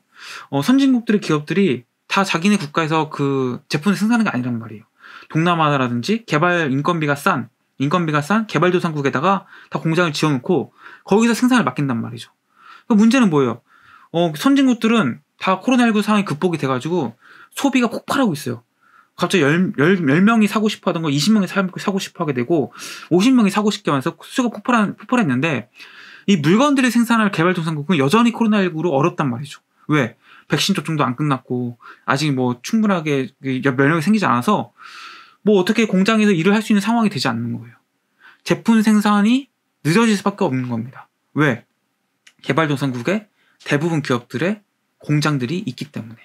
Speaker 1: 어, 선진국들의 기업들이 다 자기네 국가에서 그 제품을 생산하는 게 아니란 말이에요. 동남아라든지 개발 인건비가 싼 인건비가 싼 개발도상국에다가 다 공장을 지어놓고 거기서 생산을 맡긴단 말이죠. 그 문제는 뭐예요? 어, 선진국들은 다 코로나19 상황이 극복이 돼가지고 소비가 폭발하고 있어요. 갑자기 10, 10, 명이 사고 싶어 하던 걸 20명이 사고 싶어 하게 되고 50명이 사고 싶게 와서 수가 폭발한, 폭발했는데 이 물건들을 생산할 개발도상국은 여전히 코로나19로 어렵단 말이죠. 왜? 백신 접종도 안 끝났고 아직 뭐 충분하게 면역이 그 생기지 않아서 뭐 어떻게 공장에서 일을 할 수 있는 상황이 되지 않는 거예요. 제품 생산이 늦어질 수밖에 없는 음. 겁니다. 왜? 개발도상국의 대부분 기업들의 공장들이 있기 때문에.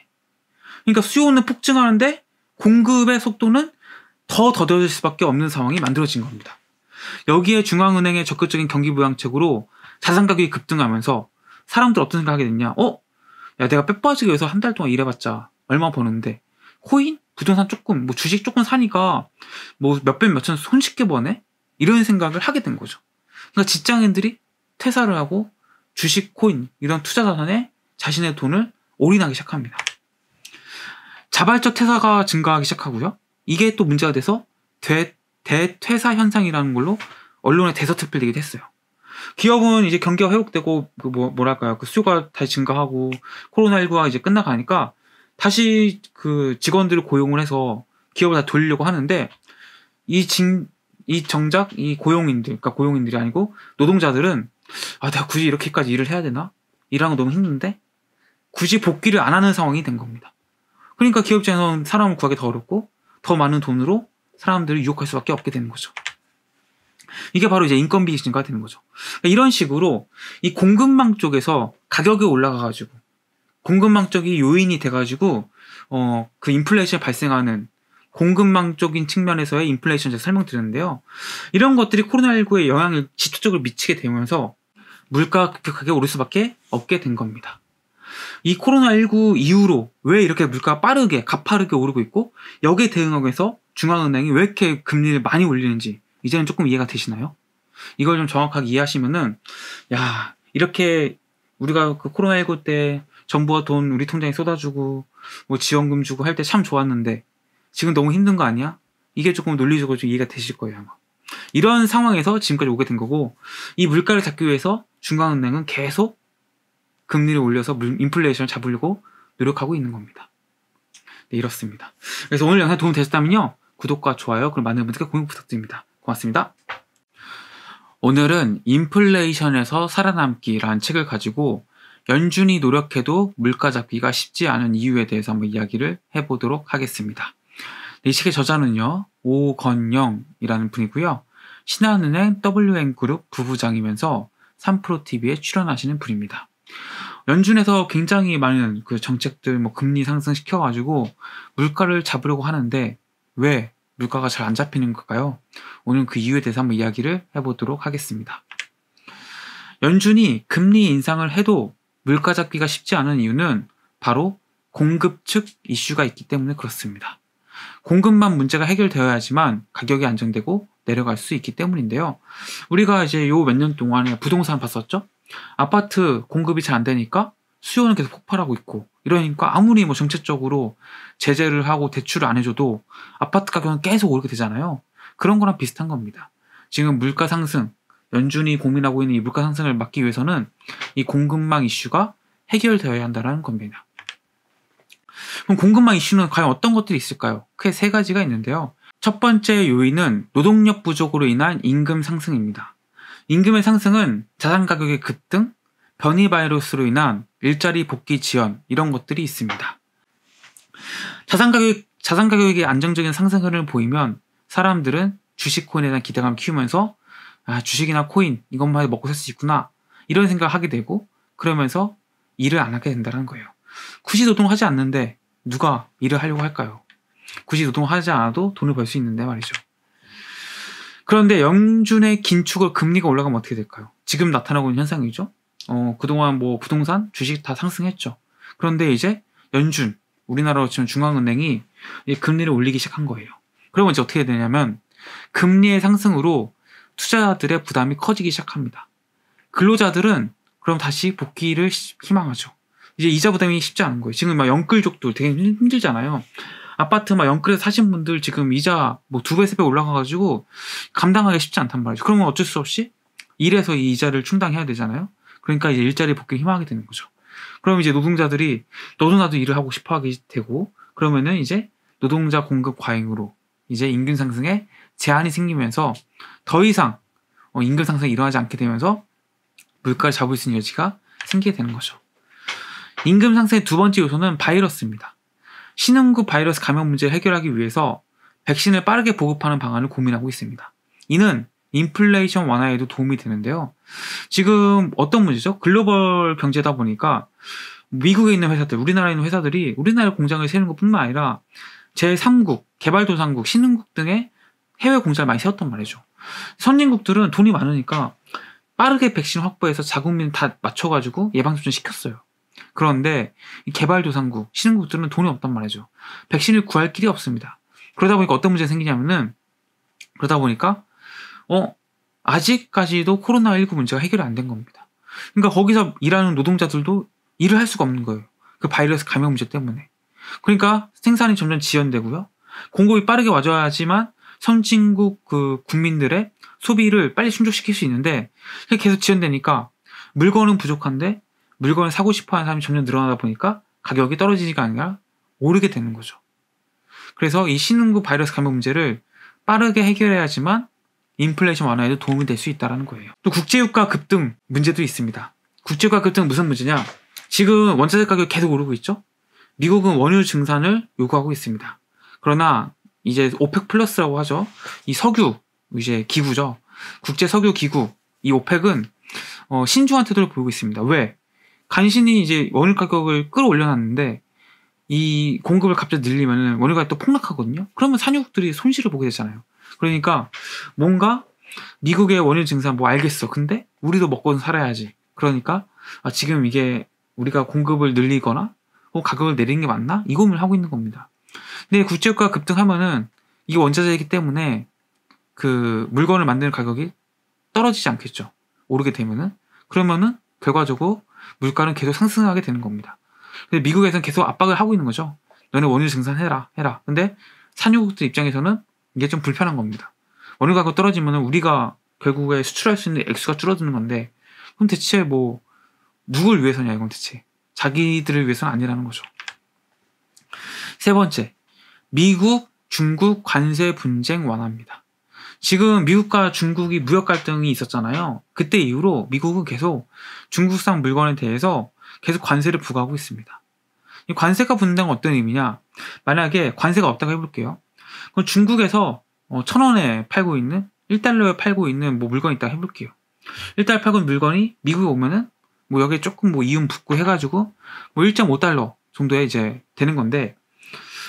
Speaker 1: 그러니까 수요는 폭증하는데 공급의 속도는 더 더뎌질 수밖에 없는 상황이 만들어진 겁니다. 여기에 중앙은행의 적극적인 경기 부양책으로 자산 가격이 급등하면서 사람들 어떤 생각하게 됐냐? 어? 야 내가 빼빠지기 위해서 한 달 동안 일해봤자 얼마 버는데 코인, 부동산 조금, 뭐 주식 조금 사니까 뭐몇백 몇천 손쉽게 버네? 이런 생각을 하게 된 거죠. 그러니까 직장인들이 퇴사를 하고 주식, 코인 이런 투자 자산에 자신의 돈을 올인하기 시작합니다. 자발적 퇴사가 증가하기 시작하고요. 이게 또 문제가 돼서 대, 대퇴사 현상이라는 걸로 언론에 대서특 빌되기도 했어요. 기업은 이제 경기가 회복되고 그 뭐, 뭐랄까요 그 수요가 다시 증가하고 코로나19가 이제 끝나가니까 다시 그 직원들을 고용을 해서 기업을 다 돌리려고 하는데 이 진, 이 정작 이 고용인들, 그러니까 고용인들이 아니고 노동자들은 아, 내가 굳이 이렇게까지 일을 해야 되나? 일하는 거 너무 힘든데? 굳이 복귀를 안 하는 상황이 된 겁니다. 그러니까 기업자에서는 사람을 구하기 더 어렵고 더 많은 돈으로 사람들을 유혹할 수밖에 없게 되는 거죠. 이게 바로 이제 인건비 증가가 되는 거죠. 그러니까 이런 식으로 이 공급망 쪽에서 가격이 올라가가지고 공급망 쪽이 요인이 돼가지고 어그 인플레이션 발생하는 공급망적인 측면에서의 인플레이션 제가 설명드렸는데요. 이런 것들이 코로나19의 영향을 지속적으로 미치게 되면서 물가가 급격하게 오를 수밖에 없게 된 겁니다. 이 코로나19 이후로 왜 이렇게 물가가 빠르게 가파르게 오르고 있고 여기에 대응하기위해서 중앙은행이 왜 이렇게 금리를 많이 올리는지 이제는 조금 이해가 되시나요? 이걸 좀 정확하게 이해하시면은 야 이렇게 우리가 그 코로나19 때 정부가 돈 우리 통장에 쏟아주고 뭐 지원금 주고 할 때 참 좋았는데 지금 너무 힘든 거 아니야? 이게 조금 논리적으로 좀 이해가 되실 거예요, 아마. 이런 상황에서 지금까지 오게 된 거고, 이 물가를 잡기 위해서 중앙은행은 계속 금리를 올려서 인플레이션을 잡으려고 노력하고 있는 겁니다. 네, 이렇습니다. 그래서 오늘 영상 도움 되셨다면요. 구독과 좋아요, 그리고 많은 분들께 공유 부탁드립니다. 고맙습니다. 오늘은 인플레이션에서 살아남기라는 책을 가지고 연준이 노력해도 물가 잡기가 쉽지 않은 이유에 대해서 한번 이야기를 해보도록 하겠습니다. 이 책의 저자는요, 오건영이라는 분이고요. 신한은행 WN그룹 부부장이면서 3프로TV에 출연하시는 분입니다. 연준에서 굉장히 많은 그 정책들 뭐 금리 상승시켜가지고 물가를 잡으려고 하는데 왜 물가가 잘 안 잡히는 걸까요? 오늘 그 이유에 대해서 한번 이야기를 해보도록 하겠습니다. 연준이 금리 인상을 해도 물가 잡기가 쉽지 않은 이유는 바로 공급 측 이슈가 있기 때문에 그렇습니다. 공급만 문제가 해결되어야지만 가격이 안정되고 내려갈 수 있기 때문인데요. 우리가 이제 요 몇 년 동안에 부동산 봤었죠? 아파트 공급이 잘 안 되니까 수요는 계속 폭발하고 있고 이러니까 아무리 뭐 정책적으로 제재를 하고 대출을 안 해줘도 아파트 가격은 계속 오르게 되잖아요. 그런 거랑 비슷한 겁니다. 지금 물가 상승, 연준이 고민하고 있는 이 물가 상승을 막기 위해서는 이 공급망 이슈가 해결되어야 한다는 겁니다. 그럼 공급망 이슈는 과연 어떤 것들이 있을까요? 크게 세 가지가 있는데요. 첫 번째 요인은 노동력 부족으로 인한 임금 상승입니다. 임금의 상승은 자산 가격의 급등, 변이 바이러스로 인한 일자리 복귀 지연 이런 것들이 있습니다. 자산 가격 자산 가격의 안정적인 상승 흐름을 보이면 사람들은 주식 코인에 대한 기대감을 키우면서 아, 주식이나 코인 이것만 해도 먹고 살 수 있구나 이런 생각을 하게 되고 그러면서 일을 안 하게 된다는 거예요. 굳이 노동하지 않는데 누가 일을 하려고 할까요? 굳이 노동하지 않아도 돈을 벌 수 있는데 말이죠. 그런데 영준의 긴축을 금리가 올라가면 어떻게 될까요? 지금 나타나고 있는 현상이죠. 어, 그동안 뭐 부동산, 주식 다 상승했죠. 그런데 이제 연준, 우리나라로 치면 중앙은행이 금리를 올리기 시작한 거예요. 그러면 이제 어떻게 되냐면 금리의 상승으로 투자자들의 부담이 커지기 시작합니다. 근로자들은 그럼 다시 복귀를 희망하죠. 이제 이자 부담이 쉽지 않은 거예요. 지금 막 영끌족도 되게 힘들잖아요. 아파트 막 영끌에서 사신 분들 지금 이자 뭐 두 배, 세 배 올라가가지고 감당하기 쉽지 않단 말이죠. 그러면 어쩔 수 없이 일해서 이 이자를 충당해야 되잖아요. 그러니까 이제 일자리 복귀 희망하게 되는 거죠. 그럼 이제 노동자들이 너도 나도 일을 하고 싶어 하게 되고 그러면은 이제 노동자 공급 과잉으로 이제 임금 상승에 제한이 생기면서 더 이상 어, 임금 상승이 일어나지 않게 되면서 물가를 잡을 수 있는 여지가 생기게 되는 거죠. 임금 상승의 두 번째 요소는 바이러스입니다. 신흥국 바이러스 감염 문제를 해결하기 위해서 백신을 빠르게 보급하는 방안을 고민하고 있습니다. 이는 인플레이션 완화에도 도움이 되는데요. 지금 어떤 문제죠? 글로벌 경제다 보니까 미국에 있는 회사들, 우리나라에 있는 회사들이 우리나라 공장을 세는 우것 뿐만 아니라 제3국, 개발도상국, 신흥국 등의 해외 공장을 많이 세웠단 말이죠. 선진국들은 돈이 많으니까 빠르게 백신 확보해서 자국민 다 맞춰가지고 예방접종 시켰어요. 그런데 개발도상국, 신흥국들은 돈이 없단 말이죠. 백신을 구할 길이 없습니다. 그러다 보니까 어떤 문제가 생기냐면은 그러다 보니까 어 아직까지도 코로나19 문제가 해결이 안 된 겁니다. 그러니까 거기서 일하는 노동자들도 일을 할 수가 없는 거예요. 그 바이러스 감염 문제 때문에. 그러니까 생산이 점점 지연되고요. 공급이 빠르게 와줘야지만 선진국 그 국민들의 소비를 빨리 충족시킬 수 있는데 계속 지연되니까 물건은 부족한데 물건을 사고 싶어 하는 사람이 점점 늘어나다 보니까 가격이 떨어지지가 아니라 오르게 되는 거죠. 그래서 이 신흥국 바이러스 감염 문제를 빠르게 해결해야지만 인플레이션 완화에도 도움이 될 수 있다는 거예요. 또 국제유가 급등 문제도 있습니다. 국제유가 급등 무슨 문제냐? 지금 원자재 가격이 계속 오르고 있죠? 미국은 원유 증산을 요구하고 있습니다. 그러나 이제 오펙 플러스라고 하죠. 이 석유 이제 기구죠. 국제 석유 기구 이 오펙은 어, 신중한 태도를 보이고 있습니다. 왜? 간신히 이제 원유 가격을 끌어올려놨는데 이 공급을 갑자기 늘리면 원유 가또 폭락하거든요. 그러면 산유국들이 손실을 보게 되잖아요. 그러니까 뭔가 미국의 원유 증산 뭐 알겠어. 근데 우리도 먹고는 살아야지. 그러니까 아, 지금 이게 우리가 공급을 늘리거나 어, 가격을 내리는 게 맞나? 이 고민을 하고 있는 겁니다. 근데 국제유가 급등하면은 이 원자재이기 때문에 그 물건을 만드는 가격이 떨어지지 않겠죠. 오르게 되면은 그러면은 결과적으로 물가는 계속 상승하게 되는 겁니다. 근데 미국에서는 계속 압박을 하고 있는 거죠. 너네 원유 증산해라, 해라. 근데 산유국들 입장에서는 이게 좀 불편한 겁니다. 원유 가격 떨어지면 우리가 결국에 수출할 수 있는 액수가 줄어드는 건데, 그럼 대체 뭐, 누굴 위해서냐, 이건 대체. 자기들을 위해서는 아니라는 거죠. 세 번째, 미국, 중국 관세 분쟁 완화입니다. 지금 미국과 중국이 무역 갈등이 있었잖아요. 그때 이후로 미국은 계속 중국산 물건에 대해서 계속 관세를 부과하고 있습니다. 이 관세가 붙는 분당 어떤 의미냐? 만약에 관세가 없다고 해볼게요. 그럼 중국에서 어, 천 원에 팔고 있는 1달러에 팔고 있는 뭐 물건 이 있다 해볼게요. 1달러 팔고 있는 물건이 미국에 오면은 뭐 여기에 조금 뭐 이윤 붙고 해가지고 뭐 1.5달러 정도에 이제 되는 건데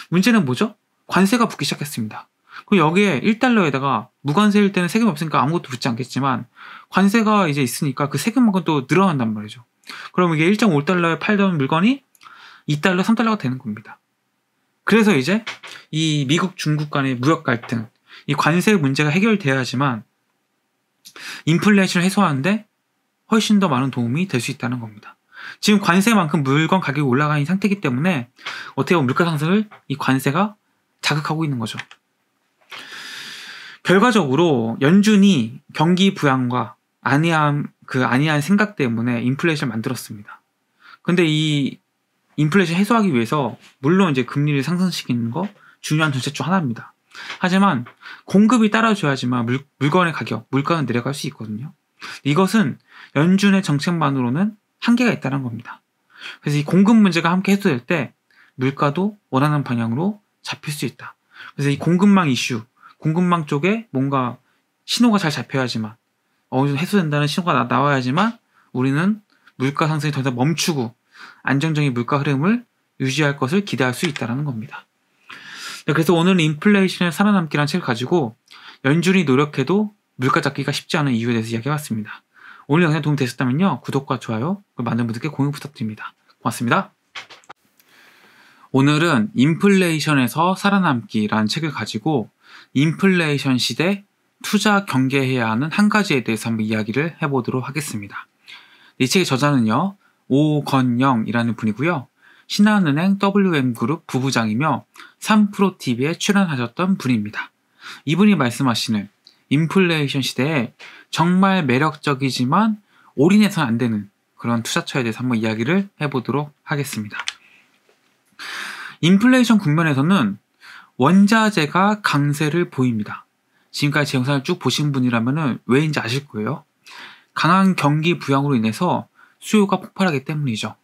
Speaker 1: 문제는 뭐죠? 관세가 붙기 시작했습니다. 그 여기에 1달러에다가 무관세일 때는 세금 없으니까 아무것도 붙지 않겠지만 관세가 이제 있으니까 그 세금만큼 또 늘어난단 말이죠. 그럼 이게 1.5달러에 팔던 물건이 2달러, 3달러가 되는 겁니다. 그래서 이제 이 미국, 중국 간의 무역 갈등, 이 관세 문제가 해결돼야지만 인플레이션을 해소하는데 훨씬 더 많은 도움이 될 수 있다는 겁니다. 지금 관세만큼 물건 가격이 올라가 는 상태이기 때문에 어떻게 보면 물가 상승을 이 관세가 자극하고 있는 거죠. 결과적으로 연준이 경기 부양과 안이한 그 안이한 생각 때문에 인플레이션을 만들었습니다. 근데 이 인플레이션 해소하기 위해서 물론 이제 금리를 상승시키는 거 중요한 전책중 하나입니다. 하지만 공급이 따라줘야지만 물, 물건의 가격, 물가는 내려갈 수 있거든요. 이것은 연준의 정책만으로는 한계가 있다는 겁니다. 그래서 이 공급 문제가 함께 해소될 때 물가도 원하는 방향으로 잡힐 수 있다. 그래서 이 공급망 이슈, 공급망 쪽에 뭔가 신호가 잘 잡혀야지만 어느 정도 해소된다는 신호가 나, 나와야지만 우리는 물가 상승이 더 이상 멈추고 안정적인 물가 흐름을 유지할 것을 기대할 수 있다는 겁니다. 네, 그래서 오늘은 인플레이션을 살아남기란 책을 가지고 연준이 노력해도 물가 잡기가 쉽지 않은 이유에 대해서 이야기해봤습니다. 오늘 영상 도움이 되셨다면요. 구독과 좋아요, 그리고 많은 분들께 공유 부탁드립니다. 고맙습니다. 오늘은 인플레이션에서 살아남기라는 책을 가지고 인플레이션 시대 투자 경계해야 하는 한 가지에 대해서 한번 이야기를 해보도록 하겠습니다. 이 책의 저자는요, 오건영이라는 분이고요. 신한은행 WM그룹 부부장이며 3프로TV에 출연하셨던 분입니다. 이분이 말씀하시는 인플레이션 시대에 정말 매력적이지만 올인해선안 되는 그런 투자처에 대해서 한번 이야기를 해보도록 하겠습니다. 인플레이션 국면에서는 원자재가 강세를 보입니다. 지금까지 제 영상을 쭉 보신 분이라면 왜인지 아실 거예요. 강한 경기 부양으로 인해서 수요가 폭발하기 때문이죠.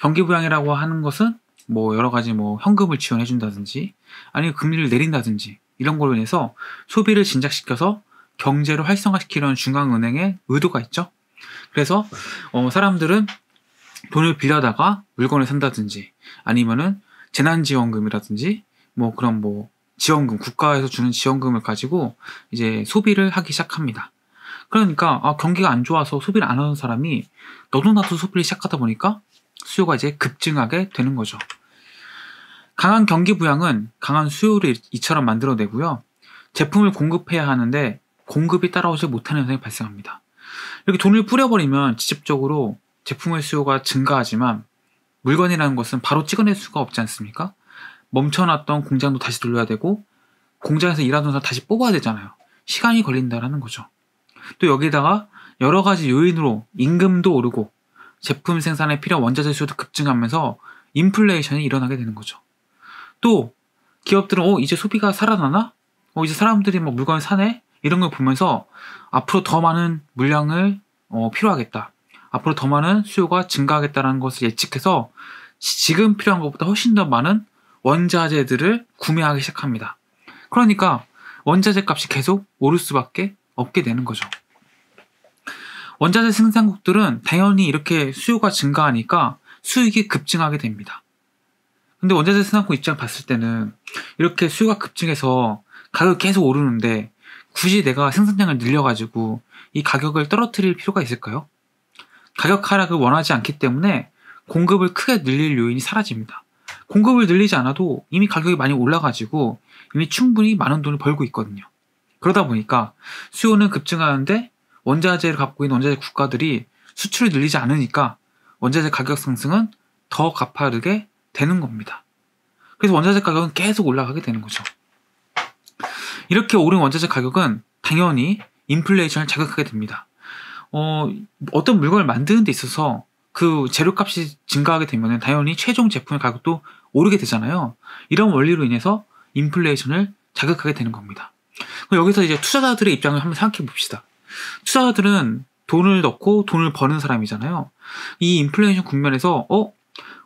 Speaker 1: 경기 부양이라고 하는 것은 뭐 여러 가지 뭐 현금을 지원해 준다든지 아니면 금리를 내린다든지 이런 걸로 인해서 소비를 진작시켜서 경제를 활성화시키려는 중앙은행의 의도가 있죠. 그래서 어, 사람들은 돈을 빌려다가 물건을 산다든지 아니면은 재난지원금이라든지 뭐 그런 뭐 지원금 국가에서 주는 지원금을 가지고 이제 소비를 하기 시작합니다. 그러니까 아, 경기가 안 좋아서 소비를 안 하는 사람이 너도 나도 소비를 시작하다 보니까 수요가 이제 급증하게 되는 거죠. 강한 경기 부양은 강한 수요를 이처럼 만들어내고요. 제품을 공급해야 하는데 공급이 따라오지 못하는 현상이 발생합니다. 이렇게 돈을 뿌려버리면 직접적으로 제품의 수요가 증가하지만 물건이라는 것은 바로 찍어낼 수가 없지 않습니까? 멈춰놨던 공장도 다시 돌려야 되고 공장에서 일하던 사람 다시 뽑아야 되잖아요. 시간이 걸린다라는 거죠. 또 여기다가 에 여러 가지 요인으로 임금도 오르고 제품 생산에 필요한 원자재 수요도 급증하면서 인플레이션이 일어나게 되는 거죠. 또 기업들은 어 이제 소비가 살아나나? 어 이제 사람들이 뭐 물건을 사네? 이런 걸 보면서 앞으로 더 많은 물량을 어, 필요하겠다. 앞으로 더 많은 수요가 증가하겠다는 것을 예측해서 지금 필요한 것보다 훨씬 더 많은 원자재들을 구매하기 시작합니다. 그러니까 원자재 값이 계속 오를 수밖에 없게 되는 거죠. 원자재 생산국들은 당연히 이렇게 수요가 증가하니까 수익이 급증하게 됩니다. 근데 원자재 생산국 입장 봤을 때는 이렇게 수요가 급증해서 가격이 계속 오르는데 굳이 내가 생산량을 늘려가지고 이 가격을 떨어뜨릴 필요가 있을까요? 가격 하락을 원하지 않기 때문에 공급을 크게 늘릴 요인이 사라집니다. 공급을 늘리지 않아도 이미 가격이 많이 올라가지고 이미 충분히 많은 돈을 벌고 있거든요. 그러다 보니까 수요는 급증하는데 원자재를 갖고 있는 원자재 국가들이 수출을 늘리지 않으니까 원자재 가격 상승은 더 가파르게 되는 겁니다. 그래서 원자재 가격은 계속 올라가게 되는 거죠. 이렇게 오른 원자재 가격은 당연히 인플레이션을 자극하게 됩니다. 어, 어떤 물건을 만드는 데 있어서 그 재료값이 증가하게 되면 당연히 최종 제품의 가격도 오르게 되잖아요. 이런 원리로 인해서 인플레이션을 자극하게 되는 겁니다. 여기서 이제 투자자들의 입장을 한번 생각해 봅시다. 투자자들은 돈을 넣고 돈을 버는 사람이잖아요. 이 인플레이션 국면에서 어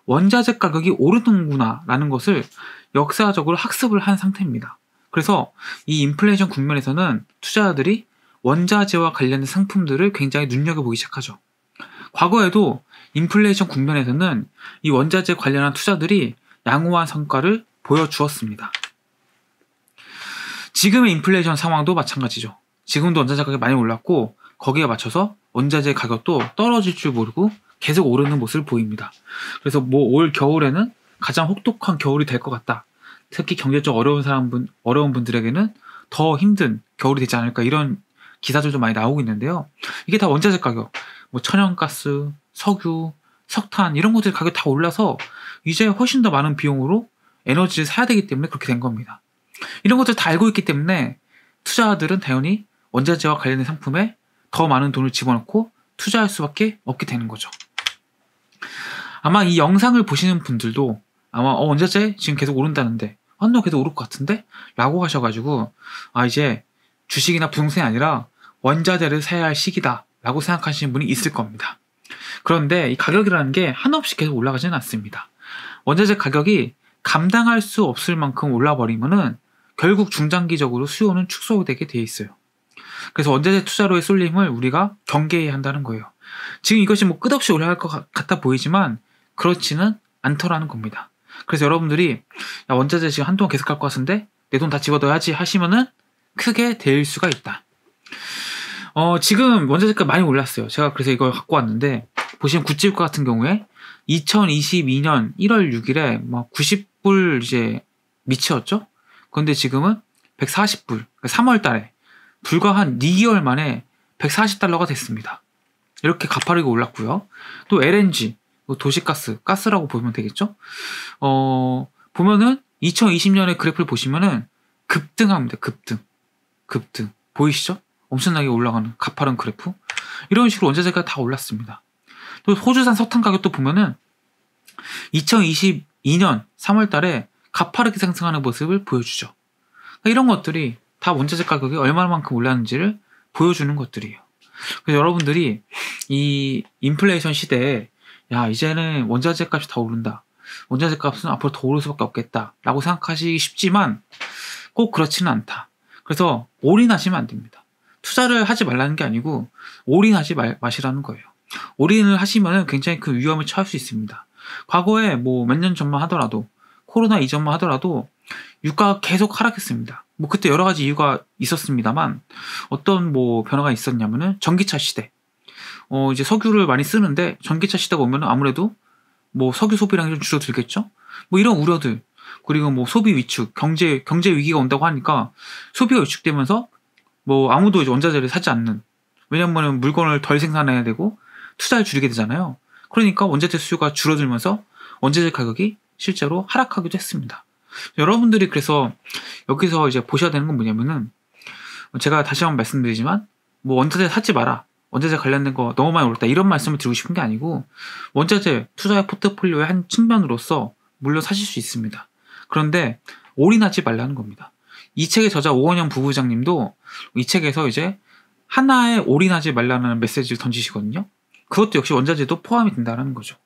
Speaker 1: 원자재 가격이 오르는구나라는 것을 역사적으로 학습을 한 상태입니다. 그래서 이 인플레이션 국면에서는 투자자들이 원자재와 관련된 상품들을 굉장히 눈여겨보기 시작하죠. 과거에도 인플레이션 국면에서는 이 원자재 관련한 투자들이 양호한 성과를 보여주었습니다. 지금의 인플레이션 상황도 마찬가지죠. 지금도 원자재 가격이 많이 올랐고 거기에 맞춰서 원자재 가격도 떨어질 줄 모르고 계속 오르는 모습을 보입니다. 그래서 뭐 올 겨울에는 가장 혹독한 겨울이 될 것 같다. 특히 경제적 어려운 사람분 어려운 분들에게는 더 힘든 겨울이 되지 않을까 이런 기사들도 많이 나오고 있는데요. 이게 다 원자재 가격, 뭐 천연가스, 석유, 석탄 이런 것들 가격 다 올라서 이제 훨씬 더 많은 비용으로 에너지를 사야 되기 때문에 그렇게 된 겁니다. 이런 것들 다 알고 있기 때문에 투자자들은 당연히 원자재와 관련된 상품에 더 많은 돈을 집어넣고 투자할 수밖에 없게 되는 거죠. 아마 이 영상을 보시는 분들도 아마 어, 원자재 지금 계속 오른다는데 환도 아, 계속 오를 것 같은데? 라고 하셔가지고 아 이제 주식이나 부동산이 아니라 원자재를 사야 할 시기다 라고 생각하시는 분이 있을 겁니다. 그런데 이 가격이라는 게 한없이 계속 올라가지는 않습니다. 원자재 가격이 감당할 수 없을 만큼 올라버리면은 결국 중장기적으로 수요는 축소되게 돼 있어요. 그래서 원자재 투자로의 쏠림을 우리가 경계해야 한다는 거예요. 지금 이것이 뭐 끝없이 올라갈 것 같아 보이지만 그렇지는 않더라는 겁니다. 그래서 여러분들이 야, 원자재 지금 한동안 계속 갈것 같은데 내 돈 다 집어넣어야지 하시면은 크게 될 수가 있다. 어, 지금 원자재가 많이 올랐어요. 제가 그래서 이걸 갖고 왔는데 보시면 굿즈입과 같은 경우에 2022년 1월 6일에 막 90불 이제 미치었죠? 근데 지금은 140불, 3월 그러니까 달에 불과 한 2개월 만에 140달러가 됐습니다. 이렇게 가파르게 올랐고요. 또 LNG, 도시가스, 가스라고 보면 되겠죠? 어, 보면은 2020년의 그래프를 보시면은 급등합니다. 급등. 급등. 보이시죠? 엄청나게 올라가는 가파른 그래프. 이런 식으로 원자재가 다 올랐습니다. 또 호주산 석탄 가격도 보면은 2022년 3월 달에 가파르게 상승하는 모습을 보여주죠. 그러니까 이런 것들이 다 원자재 가격이 얼마만큼 올랐는지를 보여주는 것들이에요. 그래서 여러분들이 이 인플레이션 시대에 야 이제는 원자재 값이 더 오른다. 원자재 값은 앞으로 더 오를 수밖에 없겠다라고 생각하시기 쉽지만 꼭 그렇지는 않다. 그래서 올인하시면 안 됩니다. 투자를 하지 말라는 게 아니고 올인하지 마시라는 거예요. 올인을 하시면 굉장히 큰위험을 그 처할 수 있습니다. 과거에 뭐 몇 년 전만 하더라도 코로나 이전만 하더라도 유가가 계속 하락했습니다. 뭐 그때 여러 가지 이유가 있었습니다만 어떤 뭐 변화가 있었냐면은 전기차 시대. 어 이제 석유를 많이 쓰는데 전기차 시대가 오면 아무래도 뭐 석유 소비량이 좀 줄어들겠죠? 뭐 이런 우려들 그리고 뭐 소비 위축, 경제 경제 위기가 온다고 하니까 소비가 위축되면서 뭐 아무도 이제 원자재를 사지 않는 왜냐면은 물건을 덜 생산해야 되고 투자를 줄이게 되잖아요. 그러니까 원자재 수요가 줄어들면서 원자재 가격이 실제로 하락하기도 했습니다. 여러분들이 그래서 여기서 이제 보셔야 되는 건 뭐냐면은 제가 다시 한번 말씀드리지만 뭐 원자재 사지 마라. 원자재 관련된 거 너무 많이 올랐다. 이런 말씀을 드리고 싶은 게 아니고 원자재 투자의 포트폴리오의 한 측면으로서 물론 사실 수 있습니다. 그런데 올인하지 말라는 겁니다. 이 책의 저자 오원영 부부장님도 이 책에서 이제 하나에 올인하지 말라는 메시지를 던지시거든요. 그것도 역시 원자재도 포함이 된다는 거죠.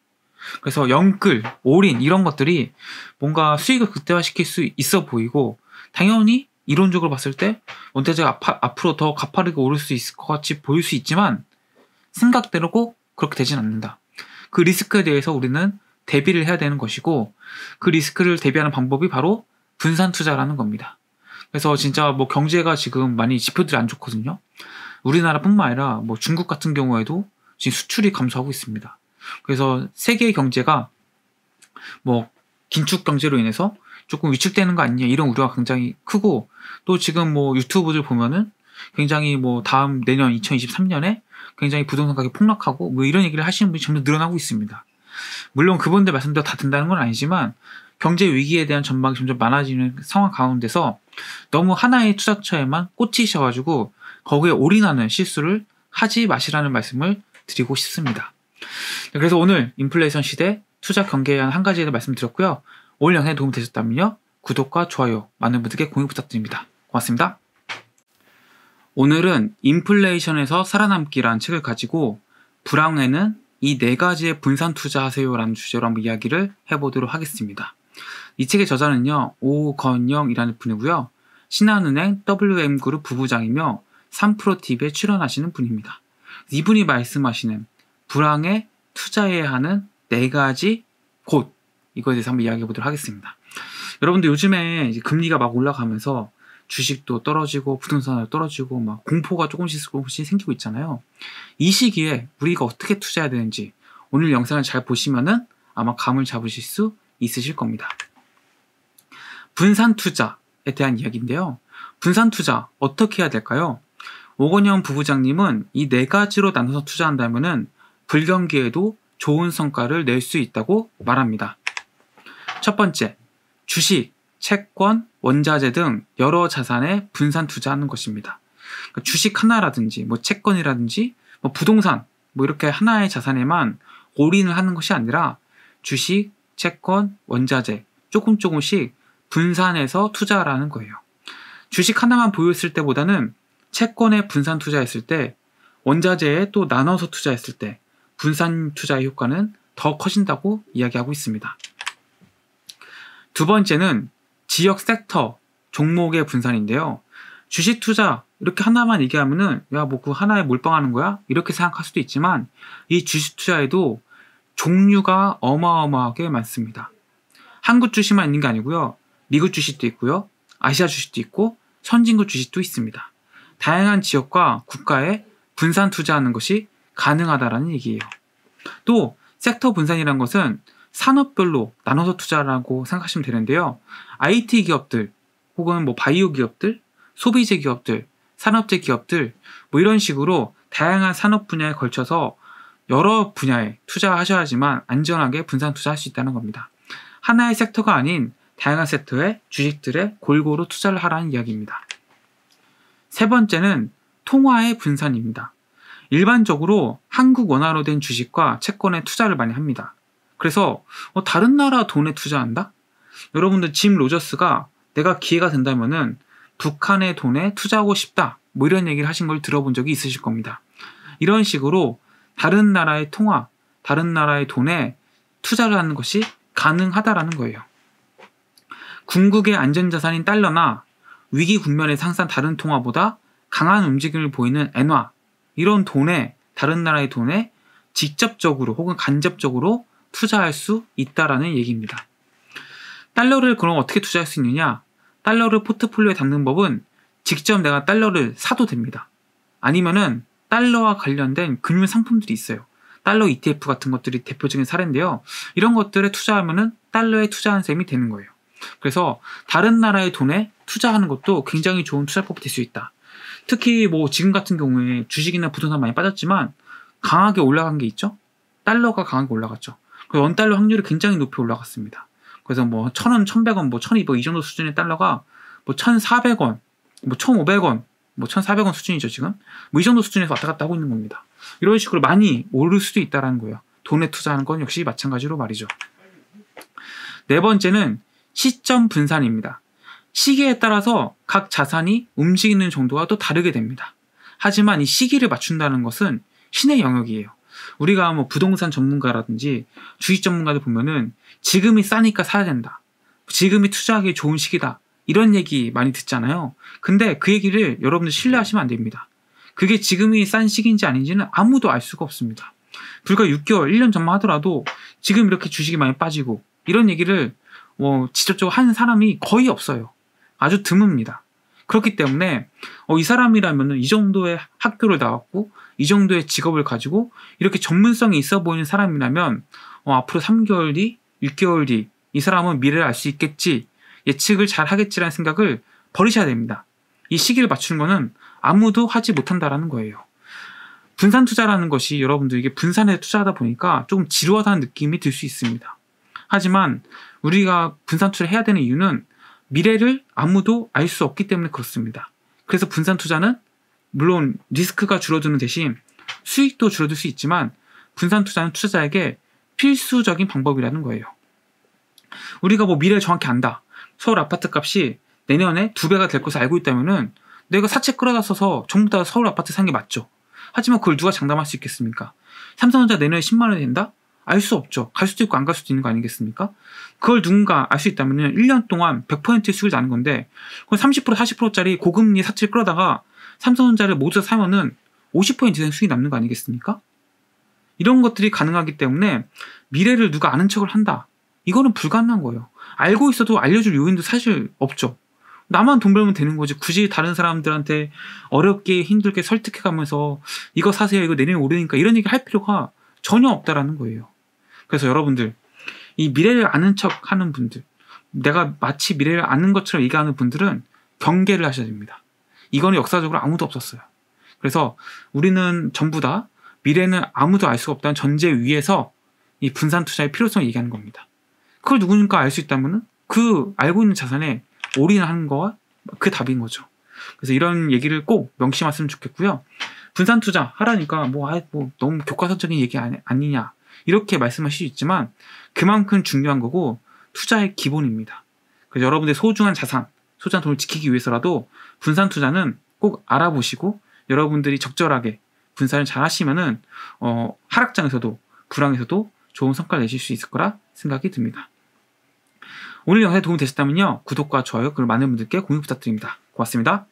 Speaker 1: 그래서 영끌, 올인 이런 것들이 뭔가 수익을 극대화시킬 수 있어 보이고 당연히 이론적으로 봤을 때 원자재가 앞으로 더 가파르게 오를 수 있을 것 같이 보일 수 있지만 생각대로 꼭 그렇게 되진 않는다. 그 리스크에 대해서 우리는 대비를 해야 되는 것이고 그 리스크를 대비하는 방법이 바로 분산 투자라는 겁니다. 그래서 진짜 뭐 경제가 지금 많이 지표들이 안 좋거든요. 우리나라뿐만 아니라 뭐 중국 같은 경우에도 지금 수출이 감소하고 있습니다. 그래서 세계 경제가 뭐 긴축 경제로 인해서 조금 위축되는 거 아니냐 이런 우려가 굉장히 크고 또 지금 뭐 유튜브들 보면은 굉장히 뭐 다음 내년 2023년에 굉장히 부동산 가격 폭락하고 뭐 이런 얘기를 하시는 분이 점점 늘어나고 있습니다. 물론 그분들 말씀대로 다든다는건 아니지만 경제 위기에 대한 전망이 점점 많아지는 상황 가운데서 너무 하나의 투자처에만 꽂히셔가지고 거기에 올인하는 실수를 하지 마시라는 말씀을 드리고 싶습니다. 네, 그래서 오늘 인플레이션 시대 투자 경계에 대한 한 가지를 말씀드렸고요. 오늘 영상에 도움 이 되셨다면요. 구독과 좋아요, 많은 분들께 공유 부탁드립니다. 고맙습니다. 오늘은 인플레이션에서 살아남기란 책을 가지고 브라운에는이 네 가지의 분산 투자하세요라는 주제로 한번 이야기를 해보도록 하겠습니다. 이 책의 저자는요, 오건영이라는 분이고요. 신한은행 WM그룹 부부장이며 3프로TV에 출연하시는 분입니다. 이분이 말씀하시는 불황에 투자해야 하는 네 가지 곳 이거에 대해서 한번 이야기해 보도록 하겠습니다. 여러분들 요즘에 금리가 막 올라가면서 주식도 떨어지고 부동산도 떨어지고 막 공포가 조금씩 조금씩 생기고 있잖아요. 이 시기에 우리가 어떻게 투자해야 되는지 오늘 영상을 잘 보시면은 아마 감을 잡으실 수 있으실 겁니다. 분산 투자에 대한 이야기인데요. 분산 투자 어떻게 해야 될까요? 오건영 부부장님은 이 네 가지로 나눠서 투자한다면은 불경기에도 좋은 성과를 낼 수 있다고 말합니다. 첫 번째, 주식, 채권, 원자재 등 여러 자산에 분산 투자하는 것입니다. 그러니까 주식 하나라든지 뭐 채권이라든지 뭐 부동산 뭐 이렇게 하나의 자산에만 올인을 하는 것이 아니라 주식, 채권, 원자재 조금 조금씩 분산해서 투자하라는 거예요. 주식 하나만 보유했을 때보다는 채권에 분산 투자했을 때 원자재에 또 나눠서 투자했을 때 분산 투자의 효과는 더 커진다고 이야기하고 있습니다. 두 번째는 지역 섹터 종목의 분산인데요. 주식 투자 이렇게 하나만 얘기하면은 야 뭐 그 하나에 몰빵하는 거야 이렇게 생각할 수도 있지만 이 주식 투자에도 종류가 어마어마하게 많습니다. 한국 주식만 있는 게 아니고요. 미국 주식도 있고요. 아시아 주식도 있고 선진국 주식도 있습니다. 다양한 지역과 국가에 분산 투자하는 것이 가능하다라는 얘기예요. 또 섹터 분산이란 것은 산업별로 나눠서 투자라고 생각하시면 되는데요. IT 기업들 혹은 뭐 바이오 기업들, 소비재 기업들, 산업재 기업들 뭐 이런 식으로 다양한 산업 분야에 걸쳐서 여러 분야에 투자하셔야지만 안전하게 분산 투자할 수 있다는 겁니다. 하나의 섹터가 아닌 다양한 섹터의 주식들에 골고루 투자를 하라는 이야기입니다. 세 번째는 통화의 분산입니다. 일반적으로 한국 원화로 된 주식과 채권에 투자를 많이 합니다. 그래서 어, 다른 나라 돈에 투자한다? 여러분들 짐 로저스가 내가 기회가 된다면은 북한의 돈에 투자하고 싶다. 뭐 이런 얘기를 하신 걸 들어본 적이 있으실 겁니다. 이런 식으로 다른 나라의 통화, 다른 나라의 돈에 투자를 하는 것이 가능하다라는 거예요. 궁극의 안전자산인 달러나 위기 국면에 항상 다른 통화보다 강한 움직임을 보이는 엔화 이런 돈에 다른 나라의 돈에 직접적으로 혹은 간접적으로 투자할 수 있다라는 얘기입니다. 달러를 그럼 어떻게 투자할 수 있느냐? 달러를 포트폴리오에 담는 법은 직접 내가 달러를 사도 됩니다. 아니면은 달러와 관련된 금융 상품들이 있어요. 달러 ETF 같은 것들이 대표적인 사례인데요. 이런 것들에 투자하면은 달러에 투자한 셈이 되는 거예요. 그래서 다른 나라의 돈에 투자하는 것도 굉장히 좋은 투자법이 될 수 있다. 특히 뭐 지금 같은 경우에 주식이나 부동산 많이 빠졌지만 강하게 올라간 게 있죠. 달러가 강하게 올라갔죠. 그원 달러 확률이 굉장히 높이 올라갔습니다. 그래서 뭐1 0 0 0 원, 1 1 0 0 원, 뭐 1,200원 뭐 뭐 이 정도 수준의 달러가 뭐4 0 0 원, 뭐5 0 0 원, 뭐4 0 0원 수준이죠 지금. 뭐이 정도 수준에서 왔다 갔다 하고 있는 겁니다. 이런 식으로 많이 오를 수도 있다라는 거예요. 돈에 투자하는 건 역시 마찬가지로 말이죠. 네 번째는 시점 분산입니다. 시기에 따라서 각 자산이 움직이는 정도가 또 다르게 됩니다. 하지만 이 시기를 맞춘다는 것은 신의 영역이에요. 우리가 뭐 부동산 전문가라든지 주식 전문가들 보면은 지금이 싸니까 사야 된다. 지금이 투자하기 좋은 시기다. 이런 얘기 많이 듣잖아요. 근데 그 얘기를 여러분들 신뢰하시면 안 됩니다. 그게 지금이 싼 시기인지 아닌지는 아무도 알 수가 없습니다. 불과 6개월, 1년 전만 하더라도 지금 이렇게 주식이 많이 빠지고 이런 얘기를 뭐 직접적으로 한 사람이 거의 없어요. 아주 드뭅니다. 그렇기 때문에 어, 이 사람이라면 이 정도의 학교를 나왔고 이 정도의 직업을 가지고 이렇게 전문성이 있어 보이는 사람이라면 어, 앞으로 3개월 뒤, 6개월 뒤 이 사람은 미래를 알 수 있겠지 예측을 잘 하겠지라는 생각을 버리셔야 됩니다. 이 시기를 맞추는 거는 아무도 하지 못한다라는 거예요. 분산 투자라는 것이 여러분들에게 분산에 투자하다 보니까 조금 지루하다는 느낌이 들 수 있습니다. 하지만 우리가 분산 투자를 해야 되는 이유는 미래를 아무도 알 수 없기 때문에 그렇습니다. 그래서 분산 투자는 물론 리스크가 줄어드는 대신 수익도 줄어들 수 있지만 분산 투자는 투자자에게 필수적인 방법이라는 거예요. 우리가 뭐 미래를 정확히 안다. 서울 아파트 값이 내년에 두 배가 될 것을 알고 있다면은 내가 사채 끌어다 써서 전부 다 서울 아파트 산 게 맞죠. 하지만 그걸 누가 장담할 수 있겠습니까? 삼성전자 내년에 10만 원이 된다? 알수 없죠. 갈 수도 있고 안 갈 수도 있는 거 아니겠습니까? 그걸 누군가 알 수 있다면 1년 동안 100%의 수익을 나는 건데 그건 30% 40%짜리 고금리 사채를 끌어다가 삼성전자를 모두 사면은 50% 이상 수익이 남는 거 아니겠습니까? 이런 것들이 가능하기 때문에 미래를 누가 아는 척을 한다. 이거는 불가능한 거예요. 알고 있어도 알려줄 요인도 사실 없죠. 나만 돈 벌면 되는 거지. 굳이 다른 사람들한테 어렵게 힘들게 설득해가면서 이거 사세요, 이거 내년에 오르니까 이런 얘기 할 필요가 전혀 없다라는 거예요. 그래서 여러분들 이 미래를 아는 척 하는 분들 내가 마치 미래를 아는 것처럼 얘기하는 분들은 경계를 하셔야 됩니다. 이거는 역사적으로 아무도 없었어요. 그래서 우리는 전부 다 미래는 아무도 알수가 없다는 전제 위에서 이 분산 투자의 필요성을 얘기하는 겁니다. 그걸 누군가 알 수 있다면 그 알고 있는 자산에 올인하는 거와 그 답인 거죠. 그래서 이런 얘기를 꼭 명심하셨으면 좋겠고요. 분산 투자 하라니까 뭐, 아, 뭐 너무 교과서적인 얘기 아니, 아니냐 이렇게 말씀하실 수 있지만 그만큼 중요한 거고 투자의 기본입니다. 그래서 여러분의 소중한 자산, 소중한 돈을 지키기 위해서라도 분산 투자는 꼭 알아보시고 여러분들이 적절하게 분산을 잘 하시면은 어, 하락장에서도 불황에서도 좋은 성과를 내실 수 있을 거라 생각이 듭니다. 오늘 영상에 도움이 되셨다면요 구독과 좋아요 그리고 많은 분들께 공유 부탁드립니다. 고맙습니다.